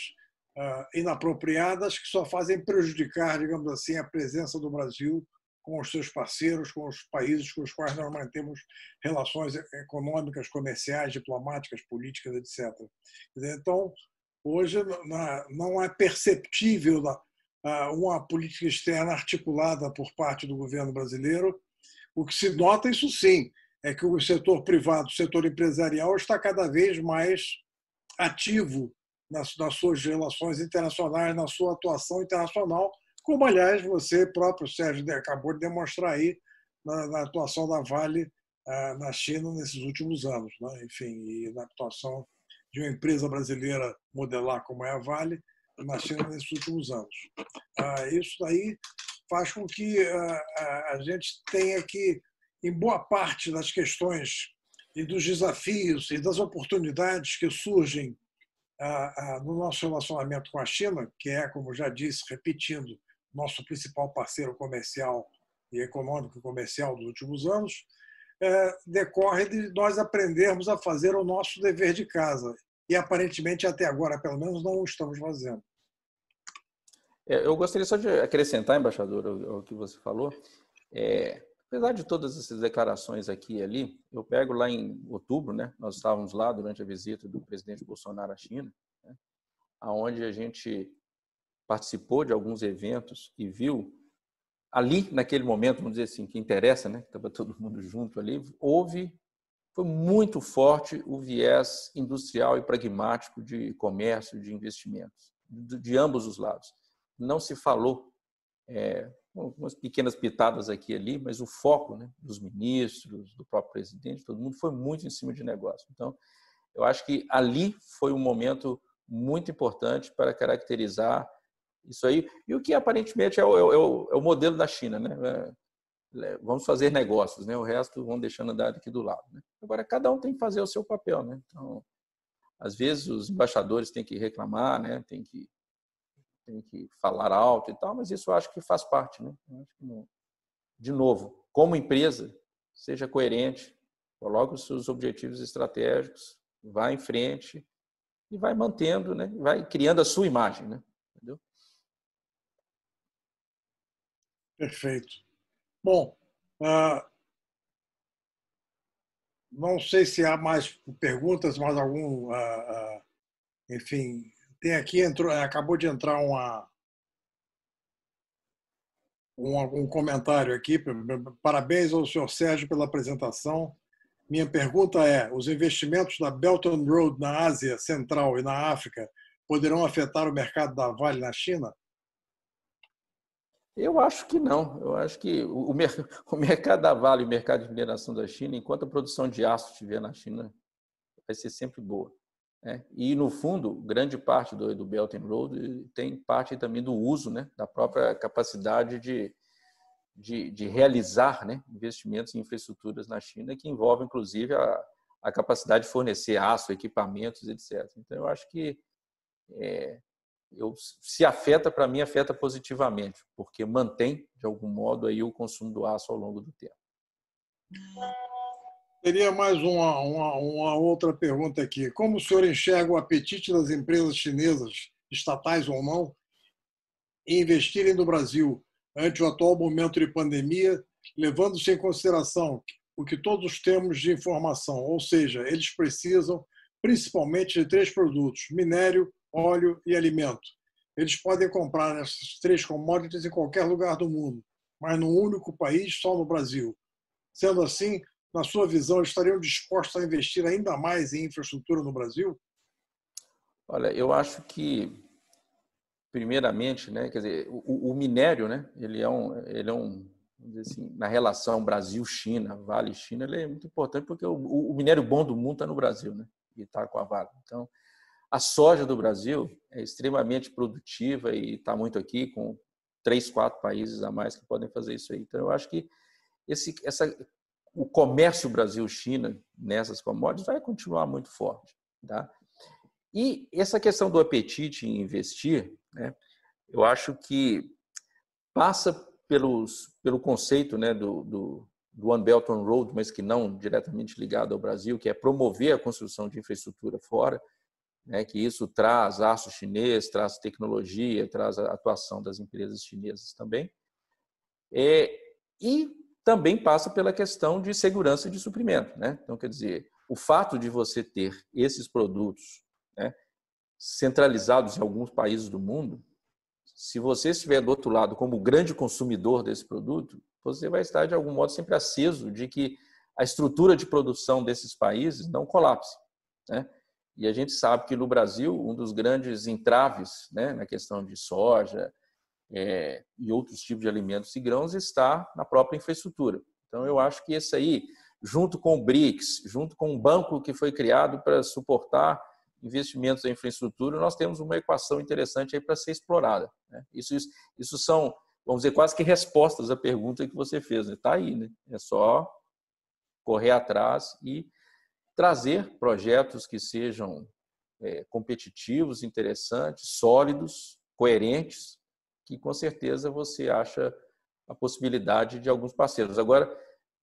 Speaker 1: inapropriadas que só fazem prejudicar, digamos assim, a presença do Brasil com os seus parceiros, com os países com os quais nós mantemos relações econômicas, comerciais, diplomáticas, políticas, etc. Então, hoje não é perceptível uma política externa articulada por parte do governo brasileiro. O que se nota, isso sim, é que o setor privado, o setor empresarial, está cada vez mais ativo nas, nas suas relações internacionais, na sua atuação internacional, como, aliás, você próprio, Sérgio, acabou de demonstrar aí na, na atuação da Vale ah, na China nesses últimos anos. Né? Enfim, e na atuação de uma empresa brasileira modelar como é a Vale na China nesses últimos anos. Ah, isso daí faz com que ah, a gente tenha que, em boa parte das questões e dos desafios e das oportunidades que surgem ah, ah, no nosso relacionamento com a China, que é, como já disse, repetindo, nosso principal parceiro comercial e econômico e comercial dos últimos anos, eh, decorre de nós aprendermos a fazer o nosso dever de casa. E aparentemente, até agora, pelo menos, não o estamos fazendo.
Speaker 2: É, eu gostaria só de acrescentar, embaixador, o que você falou. É, Apesar de todas essas declarações aqui e ali, eu pego lá em outubro, né? Nós estávamos lá durante a visita do presidente Bolsonaro à China, né, aonde a gente participou de alguns eventos e viu ali naquele momento, vamos dizer assim, que interessa, né? Estava todo mundo junto ali, houve foi muito forte o viés industrial e pragmático de comércio, de investimentos, de ambos os lados. Não se falou é, umas pequenas pitadas aqui e ali, mas o foco né, dos ministros, do próprio presidente, todo mundo foi muito em cima de negócio. Então, eu acho que ali foi um momento muito importante para caracterizar isso aí. E o que aparentemente é o, é o, é o é modelo da China, né? É, é, vamos fazer negócios, né? O resto vão deixando andar aqui do lado. Né? Agora, cada um tem que fazer o seu papel, né? Então, às vezes os embaixadores têm que reclamar, né? Tem que tem que falar alto e tal, mas isso eu acho que faz parte, né? De novo, como empresa, seja coerente, coloque os seus objetivos estratégicos, vá em frente e vai mantendo, né? Vai criando a sua imagem, né?
Speaker 1: Entendeu? Perfeito. Bom, uh, não sei se há mais perguntas, mais algum, uh, uh, enfim, tem aqui, entrou, acabou de entrar uma, um, um comentário aqui. Parabéns ao senhor Sérgio pela apresentação. Minha pergunta é: os investimentos da Belt and Road na Ásia Central e na África poderão afetar o mercado da Vale na China? Eu acho que
Speaker 2: não. Eu acho que o, o mercado da Vale e o mercado de mineração da China, enquanto a produção de aço estiver na China, vai ser sempre boa. Né? e, no fundo, grande parte do, do Belt and Road tem parte também do uso né, da própria capacidade de, de, de realizar né, investimentos em infraestruturas na China, que envolve, inclusive, a, a capacidade de fornecer aço, equipamentos, etc. Então, eu acho que é, eu, se afeta, para mim, afeta positivamente, porque mantém, de algum
Speaker 1: modo, aí o consumo do aço ao longo do tempo. Teria mais uma, uma, uma, outra pergunta aqui. Como o senhor enxerga o apetite das empresas chinesas, estatais ou não, em investirem no Brasil ante o atual momento de pandemia, levando-se em consideração o que todos temos de informação, ou seja, eles precisam principalmente de três produtos: minério, óleo e alimento. Eles podem comprar essas três commodities em qualquer lugar do mundo, mas num único país, só no Brasil. Sendo assim, na sua visão, estariam dispostos a investir ainda mais em infraestrutura no Brasil?
Speaker 2: Olha, eu acho que, primeiramente, né, quer dizer, o, o minério, né, ele é um, ele é um assim, na relação Brasil-China, Vale-China, ele é muito importante porque o, o minério bom do mundo está no Brasil, né, e está com a Vale. Então, a soja do Brasil é extremamente produtiva e está muito aqui, com três, quatro países a mais que podem fazer isso aí. Então, eu acho que esse, essa o comércio Brasil-China nessas commodities vai continuar muito forte. Tá? E essa questão do apetite em investir, né, eu acho que passa pelos, pelo conceito né, do, do, do One Belt One Road, mas que não diretamente ligado ao Brasil, que é promover a construção de infraestrutura fora, né, que isso traz aço chinês, traz tecnologia, traz a atuação das empresas chinesas também. É, e também passa pela questão de segurança de suprimento. Né? Então, quer dizer, o fato de você ter esses produtos né, centralizados em alguns países do mundo, se você estiver do outro lado como grande consumidor desse produto, você vai estar, de algum modo, sempre aceso de que a estrutura de produção desses países não colapse. Né? E a gente sabe que no Brasil, um dos grandes entraves né, na questão de soja, é, e outros tipos de alimentos e grãos está na própria infraestrutura. Então, eu acho que esse aí, junto com o BRICS, junto com o banco que foi criado para suportar investimentos em infraestrutura, nós temos uma equação interessante aí para ser explorada. Né? Isso, isso, isso, são, vamos dizer, quase que respostas à pergunta que você fez. Está né? Tá aí, né? é só correr atrás e trazer projetos que sejam é, competitivos, interessantes, sólidos, coerentes, que com certeza você acha a possibilidade de alguns parceiros. Agora,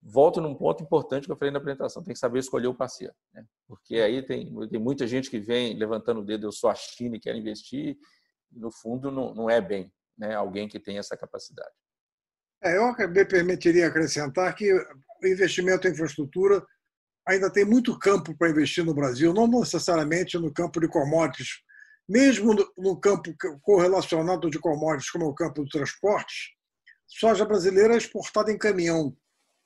Speaker 2: volto num ponto importante que eu falei na apresentação, tem que saber escolher o parceiro, né? porque aí tem, tem muita gente que vem levantando o dedo, eu sou a China e quero investir, no fundo não, não é bem né? alguém que tem essa capacidade.
Speaker 1: É, eu me permitiria acrescentar que o investimento em infraestrutura ainda tem muito campo para investir no Brasil, não necessariamente no campo de commodities, mesmo no campo correlacionado de commodities, como é o campo do transporte, soja brasileira é exportada em caminhão,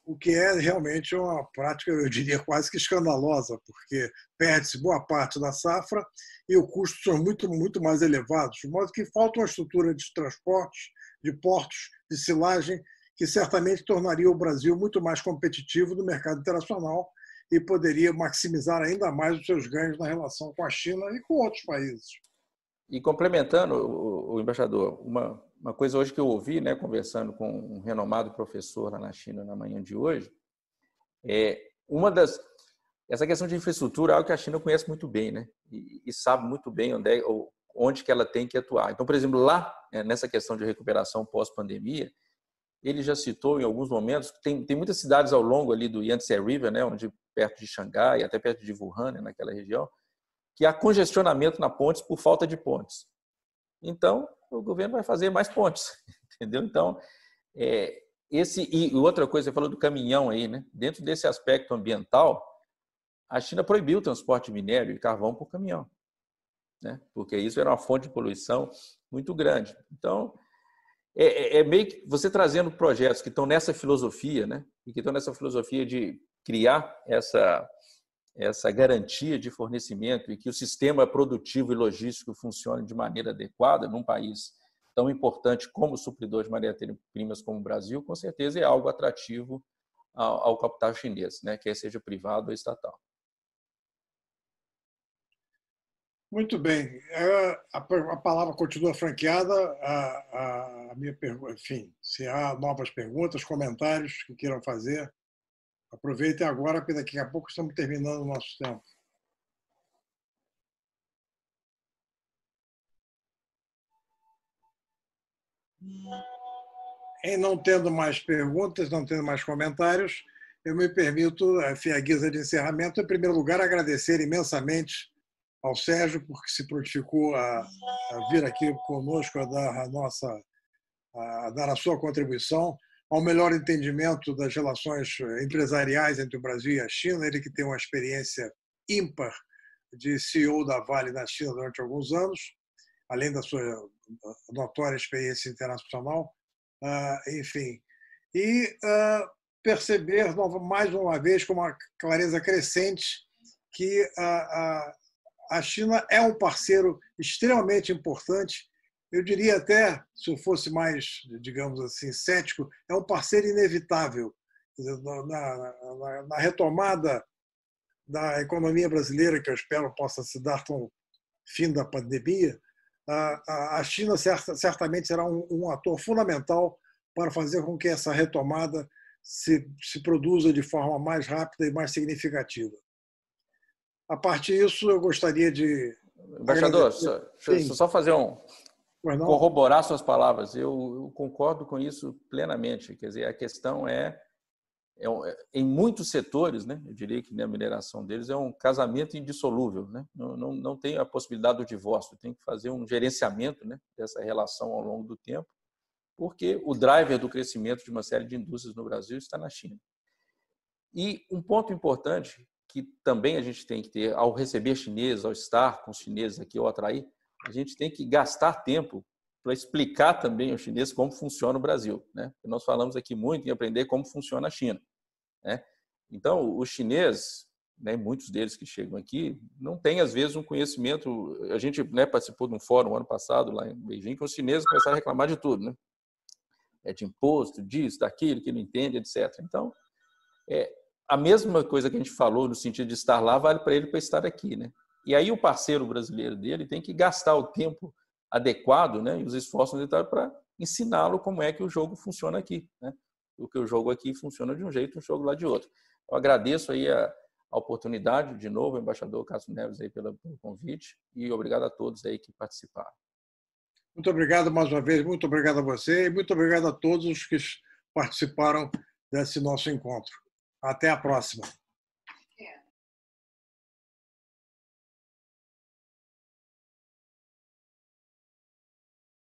Speaker 1: o que é realmente uma prática, eu diria, quase que escandalosa, porque perde-se boa parte da safra e os custos são muito, muito mais elevados, de modo que falta uma estrutura de transportes, de portos, de silagem, que certamente tornaria o Brasil muito mais competitivo no mercado internacional e poderia maximizar ainda mais os seus ganhos na relação com a China e com outros países.
Speaker 2: E complementando o, o embaixador, uma, uma, coisa hoje que eu ouvi, né, conversando com um renomado professor lá na China na manhã de hoje, é uma das essa questão de infraestrutura é algo que a China conhece muito bem, né? E, e sabe muito bem onde, é, onde que ela tem que atuar. Então, por exemplo, lá né, nessa questão de recuperação pós-pandemia, ele já citou em alguns momentos, tem, tem muitas cidades ao longo ali do Yangtze River, né, onde perto de Xangai, até perto de Wuhan, né, naquela região, que há congestionamento na pontes por falta de pontes. Então, o governo vai fazer mais pontes, entendeu? Então, é, esse e outra coisa, você falou do caminhão aí, né? Dentro desse aspecto ambiental, a China proibiu o transporte de minério e carvão por caminhão, né? Porque isso era uma fonte de poluição muito grande. Então, é, é, é, meio que você trazendo projetos que estão nessa filosofia, né? E que estão nessa filosofia de criar essa essa garantia de fornecimento e que o sistema produtivo e logístico funcione de maneira adequada num país tão importante como o supridor de matéria-primas como o Brasil, com certeza é algo atrativo ao, capital chinês, né? quer seja privado ou estatal.
Speaker 1: Muito bem. É, a palavra continua franqueada. a minha pergunta, enfim, se há novas perguntas, comentários que queiram fazer. Aproveitem agora, porque daqui a pouco estamos terminando o nosso tempo. Em não tendo mais perguntas, não tendo mais comentários, eu me permito, assim, a guisa de encerramento, em primeiro lugar, agradecer imensamente ao Sérgio, porque se prontificou a, a vir aqui conosco, a dar a, nossa, a dar a sua contribuição ao melhor entendimento das relações eh, empresariais entre o Brasil e a China. Ele que tem uma experiência ímpar de CEO da Vale na China durante alguns anos, além da sua eh, notória experiência internacional, ah, enfim, e ah, perceber mais uma vez com uma clareza crescente que a, a, a China é um parceiro extremamente importante eu diria até, se eu fosse mais, digamos assim, cético, é um parceiro inevitável. Na, na, na retomada da economia brasileira, que eu espero possa se dar com o fim da pandemia, a, a China certamente será um, um, ator fundamental para fazer com que essa retomada se, se produza de forma mais rápida e mais significativa. A partir disso, eu gostaria de. Embaixador, só, só fazer um, corroborar
Speaker 2: suas palavras. Eu, eu, concordo com isso plenamente. Quer dizer, a questão é, é, é em muitos setores, né? Eu diria que na mineração deles é um casamento indissolúvel, né? Não, não, não tem a possibilidade do divórcio. Tem que fazer um gerenciamento, né? Dessa relação ao longo do tempo, porque o driver do crescimento de uma série de indústrias no Brasil está na China. E um ponto importante que também a gente tem que ter ao receber chineses, ao estar com os chineses aqui, ao atrair, a gente tem que gastar tempo para explicar também ao chinês como funciona o Brasil. Né? Nós falamos aqui muito em aprender como funciona a China. Né? Então, o chinês, né, muitos deles que chegam aqui, não tem, às vezes, um conhecimento. A gente né, participou de um fórum ano passado, lá em Beijing, que os chineses começaram a reclamar de tudo. Né? É de imposto, disso, daquilo, que não entende, etc. Então, é, a mesma coisa que a gente falou no sentido de estar lá vale para ele para estar aqui. Né? E aí o parceiro brasileiro dele tem que gastar o tempo adequado né, e os esforços necessários para ensiná-lo como é que o jogo funciona aqui. Né? O que o jogo aqui funciona de um jeito, o jogo lá de outro. Eu agradeço aí a, a oportunidade, de novo, embaixador Cássio Neves aí pelo, pelo convite e obrigado a todos aí que participaram.
Speaker 1: Muito obrigado mais uma vez, muito obrigado a você e muito obrigado a todos os que participaram desse nosso encontro. Até a próxima.